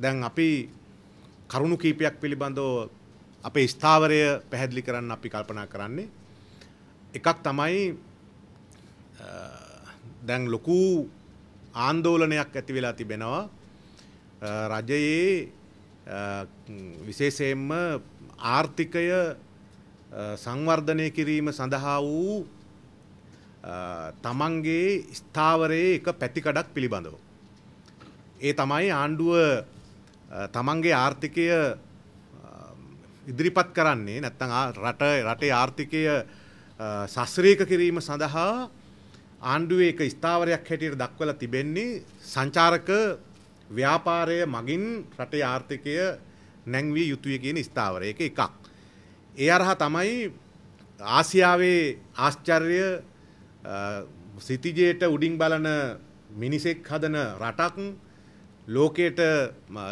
දැන් අපි කරුණු කීපයක් පිළිබඳව අපේ ස්ථාවරය පැහැදිලි කරන්න අපි කල්පනා කරන්නේ. එකක් තමයි දැන් ලොකු ආන්දෝලනයක් ඇති වෙලා තිබෙනවා රජයේ විශේෂයෙන්ම ආර්ථිකය සංවර්ධනය කිරීම සඳහා වූ තමන්ගේ ස්ථාවරයේ එක පැතිකඩක් පිළිබඳව. ඒ තමයි ආණ්ඩුව තමන්ගේ ආර්ථිකය ඉදිරිපත් කරන්නේ නැත්තං රට රටේ ආර්ථිකය සස්්‍රේක කිරීම සඳහා ආණ්ඩුවේ එක ස්ථාවරයක් හැටියට දක්වල තිබෙන්නේ සංචාරක ව්‍යාපාරය මගින් රටේ ආර්ථිකය නැංවිය යුතුය කියන ස්ථාවරය එක එකක්. ඒ අරහා තමයි ආසියාවේ ආශ්චර්ය සිතිජයට උඩින් බලන මිනිසෙක් හදන රටක් ලෝකයට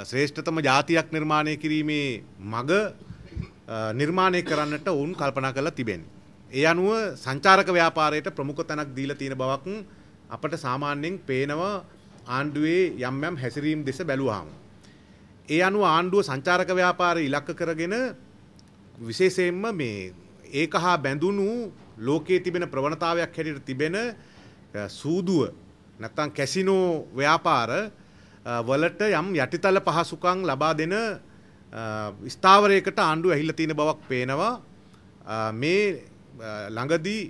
ශ්‍රේෂ්ඨතම ජාතියක් නිර්මාණය කිරීමේ මග නිර්මාණය කරන්නට ඔවුන් කල්පනා කරලා තිබෙන්නේ. ඒ අනුව සංචාරක ව්‍යාපාරයට ප්‍රමුඛ තැනක් දීලා තියෙන බවක් අපට සාමාන්‍යයෙන් පේනවා ආණ්ඩුවේ යම් යම් හැසිරීම් දෙස බැලුවාම. ඒ අනුව ආණ්ඩුව සංචාරක ව්‍යාපාරය ඉලක්ක කරගෙන විශේෂයෙන්ම මේ ඒක හා බැඳුණු ලෝකයේ තිබෙන ප්‍රවණතාවයක් හැටියට තිබෙන සූදුව නැත්නම් කැසිනෝ ව්‍යාපාර වලට යම් යටිතල පහසුකං ලබා දෙන ස්ථාවරයකට ආණ්ඩු ඇහිල්ල තියෙන බවක් පේනවා මේ ළඟදී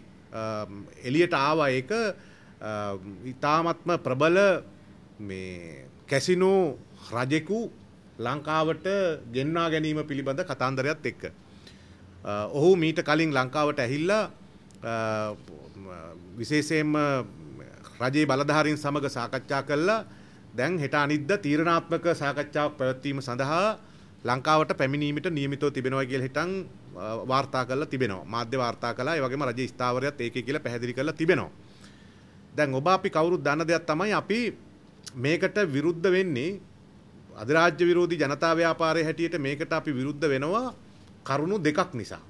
එලියට ආවා ඒක ඉතාමත්ම ප්‍රබල මේ කැසිනෝ රජෙකු ලංකාවට ගෙන්වා ගැනීම පිළිබඳ කතාන්දරයත් එක්ක. ඔහු මීට කලින් ලංකාවට ඇහිල්ලා විශේෂයෙන්ම රජයේ බලධාරීන් සමග සාකච්ඡා කළා දැන් හෙට අනිද්දා තීරණාත්මක සාකච්ඡාවක් පැවැත්වීම සඳහා ලංකාවට පැමිණීමට නියමිතව තිබෙනවා කියලා හිටන් වාර්තා කරලා තිබෙනවා. මාධ්‍ය වාර්තා කළා. ඒ වගේම රජයේ ස්ථාවරයත් ඒකේ කියලා පැහැදිලි කරලා තිබෙනවා. දැන් ඔබ අපි කවුරුත් දන්න දෙයක් තමයි අපි මේකට විරුද්ධ වෙන්නේ අධිරාජ්‍ය විරෝධී ජනතා ව්‍යාපාරයේ හැටියට මේකට අපි විරුද්ධ වෙනවා කරුණු දෙකක් නිසා.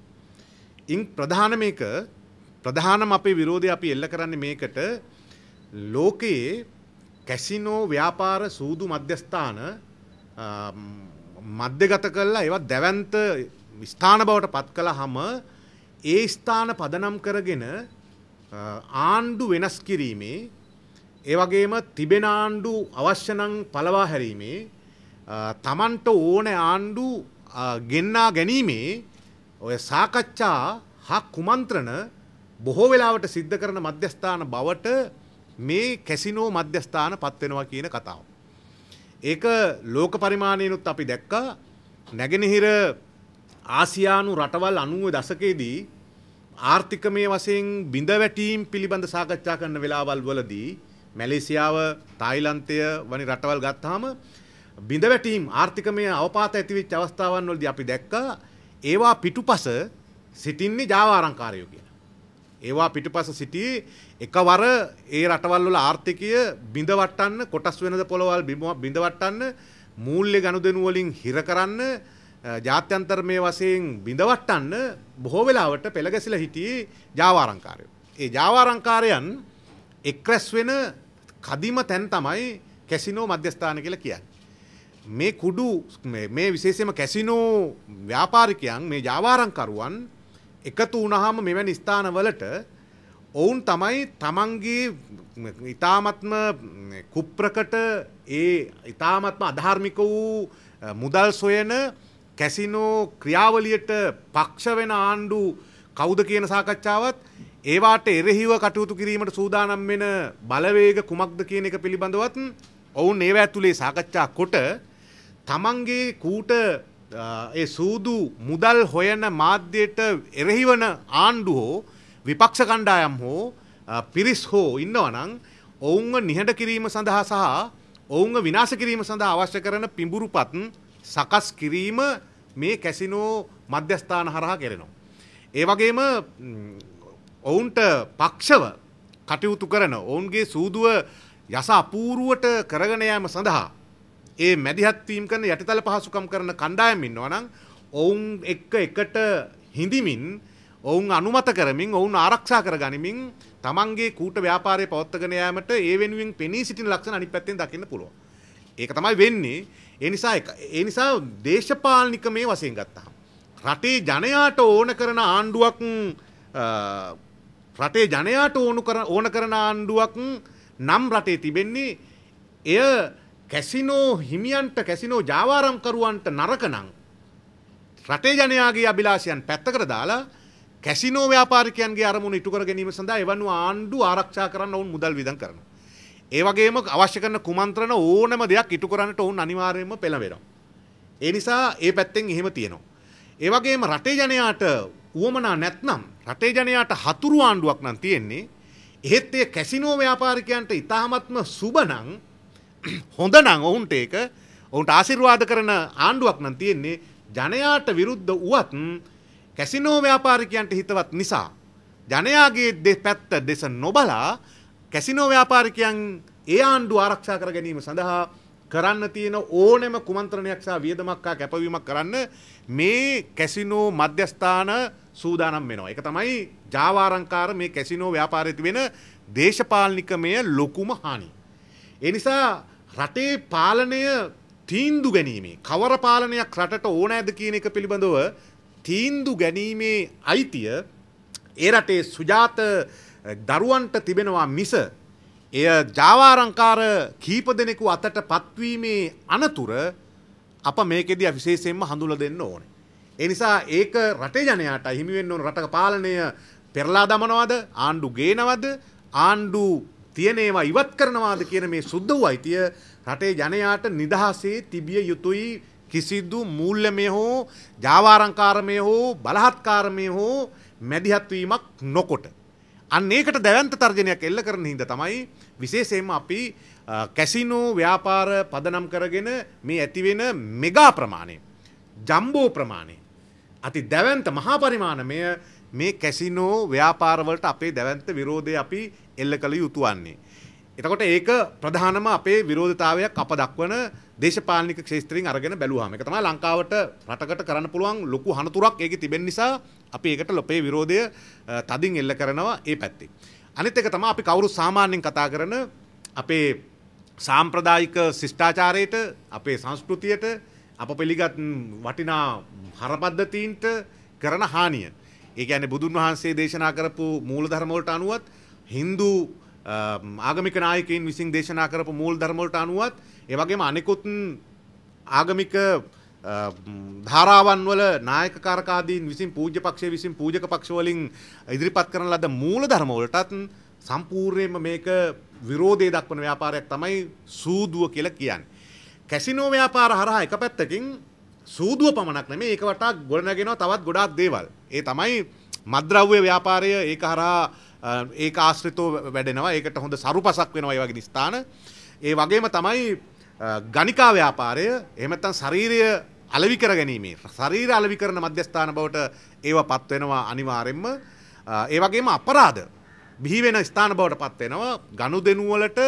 ඉන් ප්‍රධාන මේක ප්‍රධානම අපේ විරෝධය අපි එල්ල කරන්නේ මේකට ලෝකයේ කැසිනෝ ව්‍යාපාර සූදු මධ්‍යස්ථාන මධ්‍යගත කල්ලා ඒවත් දැවන්ත ස්ථාන බවට පත් කළ හම ඒ ස්ථාන පදනම් කරගෙන ආණ්ඩු වෙනස් කිරීමේ ඒවගේම තිබෙන ආණ්ඩු අවශ්‍යනං පලවා හැරීමේ තමන්ට ඕන ආණ්ඩු ගෙන්නා ගැනීමේ ඔය සාකච්ඡා හා කුමන්ත්‍රණ බොහෝ වෙලාවට සිද්ධ කරන මධ්‍යස්ථාන බවට මේ කැසිනෝ මධ්‍යස්ථාන පත්වෙනවා කියන කතාව. ඒක ලෝක පරිමාණයනුත් අපි දැක්කා නැගෙනහිර ආසියානු රටවල් අනුව දසකේදී ආර්ථිකමය වසයෙන් බිඳ වැටීම් පිළිබඳ සාකච්ඡා කරන වෙලාවල් වලදී මැලේසියාව තායිලන්තය වනි රටවල් ගත්තාම බිඳවැටීම් ආර්ථිකමය අවපාත ඇතිවිච් අවස්ථාවන් වලදී අපි දැක්කා ඒවා පිටුපස සිටින්නේ ජාවාරංකාරයෝ කිය. ඒවා පිටිපස සිටි එකවර ඒ රටවල් වල ආර්ථිකය බිඳවට්ටන්න කොටස් වෙනද පොළවල් බිඳවට්ටන්න මූල්‍ය ගනුදෙනු වලින් හිර කරන්න ජාත්‍යන්තර මේ වශයෙන් බිඳවට්ටන්න බොහෝ වෙලාවට පෙළගැසිලා හිටියේ ජාවාරංකාරයෝ. ඒ ජාවාරංකාරයන් එක්රැස් වෙන කදිම තැන් තමයි කැසිනෝ මධ්‍යස්ථාන කියලා කියන්නේ. මේ කුඩු මේ විශේෂයෙන්ම කැසිනෝ ව්‍යාපාරිකයන් මේ ජාවාරංකරුවන් එකතු වුණාම මෙවැනි ස්ථානවලට ඔවුන් තමයි තමන්ගේ ඊ타මත්ම කුප්‍රකට ඒ ඊ타මත්ම අධාර්මික වූ මුදල් සොයන කැසිනෝ ක්‍රියාවලියට පක්ෂ වෙන ආණ්ඩු කවුද කියන සාකච්ඡාවත් ඒවාට එරෙහිව කටයුතු කිරීමට සූදානම් වෙන බලවේග කුමක්ද කියන එක පිළිබඳවත් ඔවුන් ඒව ඇතුලේ සාකච්ඡා කොට තමන්ගේ කූට ඒ සූදු මුදල් හොයන මාධ්‍යයට එරෙහිවන ආණ්ඩු හෝ විපක්ෂ කණ්ඩායම් හෝ පිරිස් හෝ ඉන්නවනං ඔවුන්ව නිහඬ කිරීම සඳහා සහ ඔවුන්ව විනාශ කිරීම සඳහා අවශ්‍ය කරන පිඹුරුපත් සකස් කිරීම මේ කැසිනෝ මධ්‍යස්ථාන හරහා කෙරෙනවා. ඒ වගේම ඔවුන්ට පක්ෂව කටයුතු කරන ඔවුන්ගේ සූදුව යස අපූරුවට කරගෙන යාම සඳහා ඒ මැදිහත්වීම් කරන යටිතල පහසුකම් කරන කණ්ඩායම් ඉන්නවා නම් ඔවුන් එක්ක එකට හිඳමින් ඔවුන් අනුමත කරමින් ඔවුන් ආරක්ෂා කර ගනිමින් තමන්ගේ කූට ව්‍යාපාරය පවත්වගෙන යාමට ඒ වෙනුවෙන් පෙනී සිටින ලක්ෂණ අනිත් පැත්තෙන් දකින්න පුළුවන්. ඒක තමයි වෙන්නේ. ඒ නිසා ඒ නිසා දේශපාලනික මේ වශයෙන් ගත්තාම රටේ ජනයාට ඕන කරන ආණ්ඩුවක් රටේ ජනයාට ඕන කරන ආණ්ඩුවක් නම් රටේ තිබෙන්නේ එය කැසිනෝ හිමියන්ට කැසිනෝ ජාවාරම්කරුවන්ට නරකනං රටේ ජනයාගේ අභිලාෂයන් පැත්තකර දාලා කැසිනෝ ව්‍යාපාරිකයන්ගේ අරමුණ ඉටුකර ගැනීම සඳහා එවනු ආණ්ඩු ආරක්ෂා කරන්න ඔවුන් මුදල් විදන් කරන. ඒ වගේම අවශ්‍ය කරන කුමන්ත්‍රණ ඕනම දෙයක් ඉටු කරන්නට ඔවුන් අනිවාර්යයෙන්ම පෙළඹෙනවා. ඒ නිසා ඒ පැත්තෙන් එහෙම තියෙනවා. ඒ වගේම රටේ ජනයාට උවමනා නැත්නම් රටේ ජනයාට හතුරු ආණ්ඩුවක් නම් තියෙන්නේ. එහෙත් ඒ කැසිනෝ ව්‍යාපාරිකයන්ට ඉතාමත්ම සුබ නම් හොඳ නං ඔවුන්ට ඒක ඔවුන්ට ආසිර්වාද කරන ආණ්ඩුවක් නම් තියෙන්නේ ජනයාට විරුද්ධ වුවත් කැසිනෝ ව්‍යාපාරිකයන්ට හිතවත් නිසා ජනයාගේ දෙ පැත්ත දෙස නොබලා කැසිනෝ ව්‍යාපාරිකයන් ඒ ආණ්ඩුව ආරක්ෂා කර ගැනීම සඳහා කරන්න තියෙන ඕනෙම කුමන්ත්‍රණයක් සහ වියදමක් හා කැපවීමක් කරන්න මේ කැසිනෝ මධ්‍යස්ථාන සූදානම් වෙනවා. ඒක තමයි ජාවාරංකාර මේ කැසිනෝ ව්‍යාපාරයේ තිබෙන දේශපාලනිකමය ලොකුම හානි. ඒ නිසා රටේ පාලනය තීන්දු ගැනීමේ කවර පාලනයක් රටට ඕනෑද කියන එක පිළිබඳව තීන්දු ගැනීමේ අයිතිය ඒ රටේ සුජාත දරුවන්ට තිබෙනවා මිස එය ජාවාරංකාර කීප දෙනෙකු අතට පත්වීමේ අනතුර අප මේකෙදී විශේෂයෙන්ම හඳුල දෙන්න ඕනේ. ඒ නිසා ඒක රටේ ජනයාට හිමි වෙන්න ඕන රටක පාලනය පෙරලා දමනවද ආණ්ඩු ගේනවද ආණ්ඩු තියෙන ඒවා ඉවත් කරනවාද කියන මේ සුද්ධ වූ අයිතිය රටේ ජනයාට නිදහසේ තිබිය යුතුයි කිසිදු මූල්‍යමය හෝ ජාවාරංකාරමය හෝ බලහත්කාරමය හෝ මැදිහත්වීමක් නොකොට. අන්න ඒකට දැවන්ත තර්ජනයක් එල්ල කරන හිද තමයි විශේෂයෙන්ම අපි කැසිනෝ ව්‍යාපාර පදනම් කරගෙන මේ ඇතිවෙන මෙගා ප්‍රමාණය. ජම්බෝ ප්‍රමාණය. අති දැවන්ත මහා පරිමාණමය මේ කැසිනෝ ව්‍යාපාරවලට අපේ දැවන්ත විරෝධය අපි එල්ල කළ යුතු වන්නේ. එතකොට ඒක ප්‍රධානම අපේ විරෝධතාවයක් අප දක්වන දේශපාලනික ක්ෂේත්‍රයෙන් අරගෙන බැලුවාම ඒක තමයි ලංකාවට රටකට කරන්න පුළුවන් ලොකු හනතුරක් ඒකේ තිබෙන නිසා අපි ඒකට ලොපේ විරෝධය තදින් එල්ල කරනවා ඒ පැත්තේ. අනිත් එක තමයි අපි කවුරු සාමාන්‍යයෙන් කතා කරන අපේ සාම්ප්‍රදායික ශිෂ්ටාචාරයට අපේ සංස්කෘතියට අප පිළිගත් වටිනා හරපද්ධතීන්ට කරන හානිය. ඒ කියන්නේ බුදුන් වහන්සේ දේශනා කරපු මූලධර්ම වලට අනුවත් හින්දු ආගමික නායකයින් විසින් දේශනා කරපු මූල් ධර්මවලට අනුවත් ඒ වගේම අනෙකුත් ආගමික ධාරාවන් වල නායකකාරකාදීන් විසින් පූජ්‍ය පක්ෂය විසින් පූජක පක්ෂ වලින් ඉදිරිපත් කරන ලද මූල ධර්ම වලටත් සම්පූර්ණයෙන්ම මේක විරෝධය දක්වන ව්‍යාපාරයක් තමයි සූදුව කියලා කියන්නේ. කැසිනෝ ව්‍යාපාර හරහා එක පැත්තකින් සූදුව පමණක් නෙමෙයි ඒක වටා ගොඩනගෙනවා තවත් ගොඩාක් දේවල්. ඒ තමයි මද්ද්‍රව්‍ය ව්‍යාපාරය ඒක හරහා ඒ ආශ්‍රිතෝ වැඩෙනවා ඒකට හොඳ සරුපසක් වෙනවා ඒ වගේ ස්ථාන ඒ වගේම තමයි ගණිකා ව්‍යාපාරය එහෙම නැත්නම් ශාරීරිය අලවි කර ගැනීමේ ශරීර අලවි කරන මධ්‍යස්ථාන බවට ඒව පත් වෙනවා අනිවාර්යෙන්ම ඒ වගේම අපරාධ බිහි වෙන ස්ථාන බවට පත් වෙනවා ගනුදෙනු වලට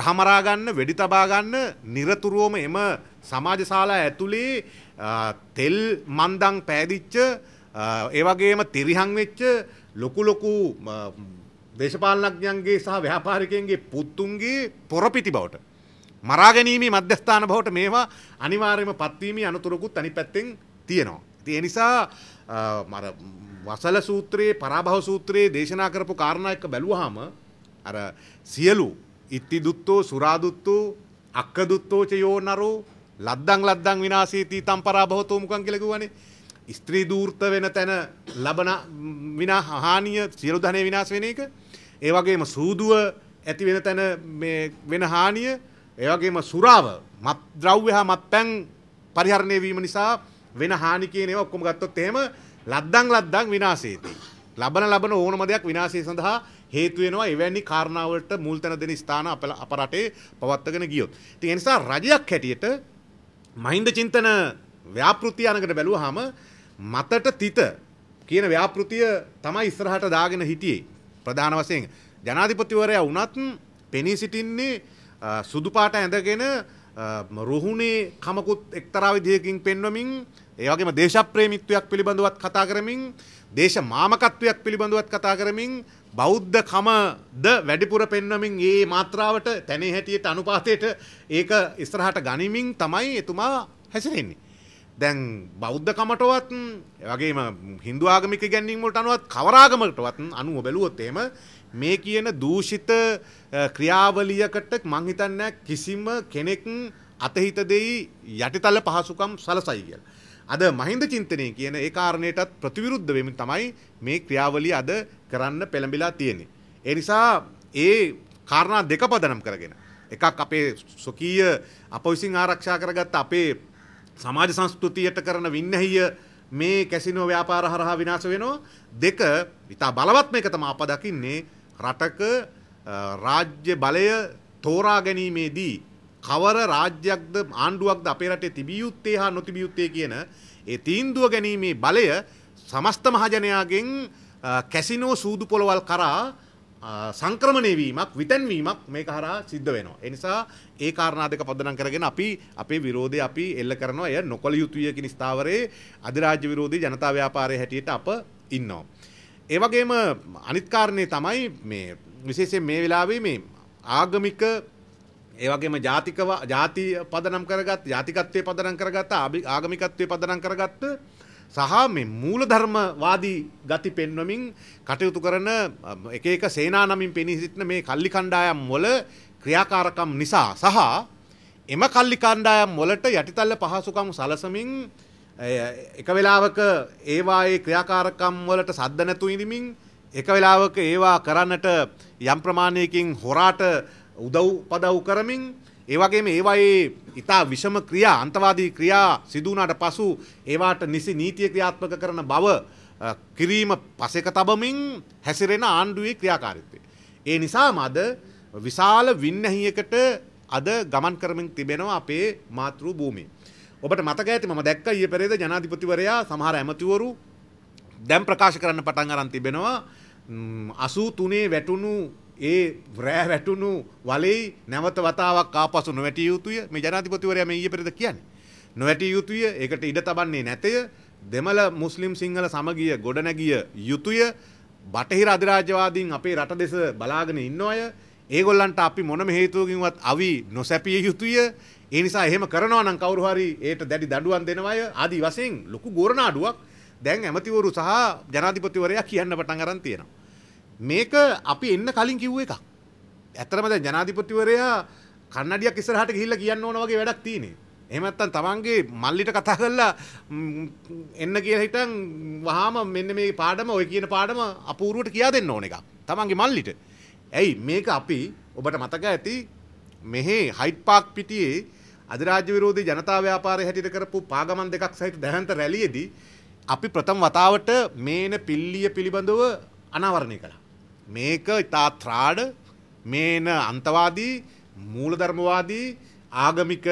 ගහමරා ගන්න වෙඩි තබා ගන්න নিরතුරුවම එම සමාජ ශාලා ඇතුලේ තෙල් මන්දන් පෑදිච්ච ඒ වගේම තිරිහන් වෙච්ච ලොකු ලොකු දේශපාලනඥයන්ගේ සහ ව්‍යාපාරිකයන්ගේ පුත්තුන්ගේ පොරපිති බවට. මරාගැනීමේ මධ්‍යස්ථාන බවට මේවා අනිවාර්යම පත්වීමේ අනතුරකුත් අනි පැත්තෙන් තියෙනවා. ඒ නිසා වසල සූත්‍රයේ පරාභව සූත්‍රයේ දේශනා කරපු කාරණා එක බැලුවාම අර සියලු ඉත්ති දුත්තෝ සුරාදුත්තෝ අක්ක දුත්තෝ චයෝ නරෝ ලද්දං ලද්දං විනාශීති තම් පරාභවතෝ මුකන් කියලා කිව්වනේ ස්ත්‍රී දූර්ත වෙන තැන ලබන විනා හානිය සියලු ධනය විනාශ වෙන එක ඒ වගේම සූදුව ඇති වෙන තැන මේ වෙන හානිය ඒ වගේම සුරාව මත් ද්‍රව්‍ය හා මත්පැන් පරිහරණය වීම නිසා වෙන හානි කියන ඒවා ඔක්කොම ගත්තොත් එහෙම ලද්දන් ලද්දන් විනාශේති ලබන ලබන ඕනම දෙයක් විනාශය සඳහා හේතු වෙනවා එවැනි කාරණාවලට මුල් තැන දෙන ස්ථාන අප රටේ පවත්වාගෙන ගියොත්. ඉතින් ඒ නිසා රජයක් හැටියට මහින්ද චින්තන ව්‍යාපෘති අනකට බැලුවාම මතට තිත කියන ව්‍යාපෘතිය තමයි ඉස්සරහට දාගෙන හිටියේ ප්‍රධාන වශයෙන් ජනාධිපතිවරයා වුණත් පෙනී සිටින්නේ සුදු පාට ඇඳගෙන රුහුණේ කමකුත් එක්තරා විදියකින් පෙන්වමින් ඒ වගේම දේශප්‍රේමීත්වයක් පිළිබඳවත් කතා කරමින් දේශ මාමකත්වයක් පිළිබඳවත් කතා කරමින් බෞද්ධකමද වැඩිපුර පෙන්වමින් ඒ මාත්‍රාවට තැනේ හැටියට අනුපාතයට ඒක ඉස්සරහට ගනිමින් තමයි එතුමා හැසිරෙන්නේ දැන් බෞද්ධකමටවත් වගේම හින්දු ආගමික ගැන්වීමට අනුවත් කවරාගමකටවත් අනුව බැලුවොත් එහෙම මේ කියන දූෂිත ක්‍රියාවලියකට මං හිතන්නේ කිසිම කෙනෙක් අතහිත දෙයි යටිතල පහසුකම් සලසයි කියලා. අද මහින්ද චින්තනය කියන ඒ කාරණයටත් ප්‍රතිවිරුද්ධ වෙමින් තමයි මේ ක්‍රියාවලිය අද කරන්න පෙළඹිලා තියෙන්නේ. ඒ නිසා ඒ කාරණා දෙක පදනම් කරගෙන එකක් අපේ සොකීය අප විසින් ආරක්ෂා කරගත්ත අපේ සමාජ සංස්කෘතියට කරන වින්නහිය මේ කැසිනෝ ව්‍යාපාර හරහා විනාශ වෙනවා දෙක ඉතා බලවත්ම එක තම අප දකින්නේ රටක රාජ්‍ය බලය තෝරා ගැනීමේදී කවර රාජ්‍යයක්ද ආණ්ඩුවක්ද අපේ රටේ තිබිය යුත්තේ හා නොතිබිය යුත්තේ කියන ඒ තීන්දුව ගැනීමේ බලය සමස්ත මහජනයාගෙන් කැසිනෝ සූදු පොළවල් කරා සංක්‍රමණය වීමක් විතැන්වීමක් මේ හරා සිද්ධ වෙනවා. එනිසා ඒ කාරණා දෙක පදනම් කරගෙන අපි අපේ විරෝධය අපි එල්ල කරනවා. එය නොකළ යුතුය කියන ස්ථාවරයේ අධිරාජ්‍ය විරෝධී ජනතා ව්‍යාපාරයේ හැටියට අප ඉන්නවා. ඒ වගේම අනිත් කාරණේ තමයි මේ විශේෂයෙන් මේ වෙලාවේ මේ ආගමික ඒ වගේම ජාතික ජාති පදනම් කරගත් ජාතිකත්වයේ පදනම් කරගත්ත ආගමිකත්වයේ පදනම් කරගත්ත සහ මේ මූලධර්මවාදී ගති පෙන්වමින් කටයුතු කරන එක එක සේනා නමින් පෙනී සිටින මේ කල්ලි කණ්ඩායම් වල ක්‍රියාකාරකම් නිසා සහ එම කල්ලි කණ්ඩායම් වලට යටිතල්ල පහසුකම් සලසමින් එක වෙලාවක ඒවායේ ක්‍රියාකාරකම් වලට සද්ද නැතු ඉඳමින් එක වෙලාවක ඒවා කරන්නට යම් ප්‍රමාණයකින් හොරාට උදව් පදව් කරමින් ඒවගේම ඒවයි ඉතා විෂම ක්‍රියා අන්තවාදී ක්‍රියා සිදුවනාට පසු ඒවාට නිසි නීතිය ක්‍රියාත්මක කරන බව කිරීම පසෙක තබමින් හැසිරෙන ආණ්ඩුවේ ක්‍රියාකාරිත්තය. ඒ නිසාම අද විශාල වින්නැහියකට අද ගමන් කරමින් තිබෙනවා අපේ මාතෘ භූමි. ඔබට මතක ඇති ම දැක්ක ඒ පෙරේද ජනාධිපතිවරයා සමහර ඇමතිවරු දැම් ප්‍රකාශ කරන්න පටන් අරන් තිබෙනවා අසූ තුනේ වැටුණු ඒ රෑ වැටුණු වලේ නැවත වතාවක් ආපසු නොවැටිය යුතුය මේ ජනාධිපතිවරයා මේ ඊයේ පෙරේද කියන්නේ. නොවැටිය යුතුය ඒකට ඉඩ තබන්නේ නැතය. දෙමළ මුස්ලිම් සිංහල සමගිය ගොඩනැගිය යුතුය. බටහිර අධිරාජ්‍යවාදීන් අපේ රට දෙස බලාගෙන ඉන්න අය ඒගොල්ලන්ට අපි මොනම හේතුවකින්වත් අවි නොසැපිය යුතුය. ඒ නිසා එහෙම කරනවා නම් කවුරු හරි ඒට දැඩි දඬුවම් දෙනවා ආදි වශයෙන් ලොකු ගෝරනාඩුවක් දැන් ඇමතිවරු සහ ජනාධිපතිවරයා කියන්න පටන් අරන් තියෙනවා. මේක අපි එන්න කලින් කිව්ව එකක්. ඇත්තටම දැන් ජනාධිපතිවරයා කන්නඩියක් ඉස්සරහට ගිහිල්ලා කියන්න ඕන වගේ වැඩක් තියෙන්නේ. එහෙම නැත්නම් තමන්ගේ මල්ලිට කතා කරලා එන්න කියලා හිටන් වහාම මෙන්න මේ පාඩම ඔය කියන පාඩම අපූර්වට කියා දෙන්න ඕන එකක්. තමන්ගේ මල්ලිට. ඇයි මේක අපි ඔබට මතක ඇති මෙහි හයිට් පාක් පිටියේ අධිරාජ්‍ය විරෝධී ජනතා ව්‍යාපාරය හැටියට කරපු පාගමන් දෙකක් සහිත දැහන්ත රැළියේදී අපි ප්‍රථම වතාවට මේන පිල්ලිය පිළිබඳව අනාවරණය කළා. මේක ඉතා ත්‍රාඩ මේන අන්තවාදී මූලධර්මවාදී ආගමික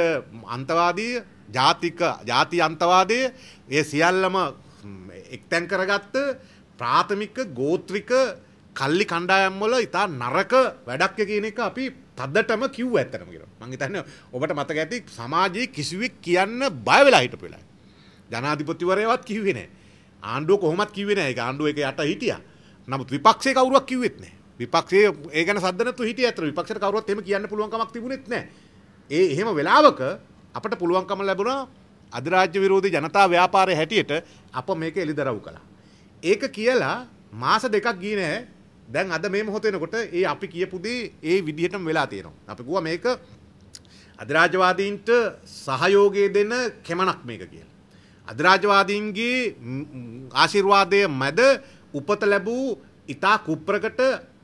අන්තවාදී ජාතික ජාති අන්තවාදය ඒ සියල්ලම එක්තැන් කරගත්ත ප්‍රාථමික ගෝත්‍රික කල්ලි කණ්ඩායම්වල ඉතා නරක වැඩක්ය කියන එක අපි තද්දටම කිව් ඇත්තනම කියෙන මංහිතන්න ඔබට මතක ඇති සමාජයේ කිසිවෙක් කියන්න බයවෙලා හිට පෙලා ජනාධිපතිවරයවත් කිව්වෙන ආණ්ඩුව කොහොමත් කිවෙන එක ආණ්ඩුව එක යට හිටියා නමුත් විපක්ෂේ කවුරුවක් කිව්වෙත් නැහැ. විපක්ෂයේ ඒ ගැන සද්ද නැතුව හිටිය අතර විපක්ෂයට කවුරුවත් එහෙම කියන්න පුළුවන් කමක් තිබුණෙත් නැහැ. ඒ එහෙම වෙලාවක අපට පුළුවන්කම ලැබුණා අධිරාජ්‍ය විරෝධී ජනතා ව්‍යාපාරය හැටියට අප මේක එළිදරව් කළා. ඒක කියලා මාස දෙකක් ගියේ නැහැ. දැන් අද මේ මොහොත වෙනකොට ඒ අපි කියපු දේ ඒ විදිහටම වෙලා තියෙනවා. අපි කිව්වා මේක අධිරාජ්‍යවාදීන්ට සහයෝගය දෙන කැමණක් මේක කියලා. අධිරාජ්‍යවාදීන්ගේ ආශිර්වාදය මැද උපත ලැබූ ඉතා කුප්‍රකට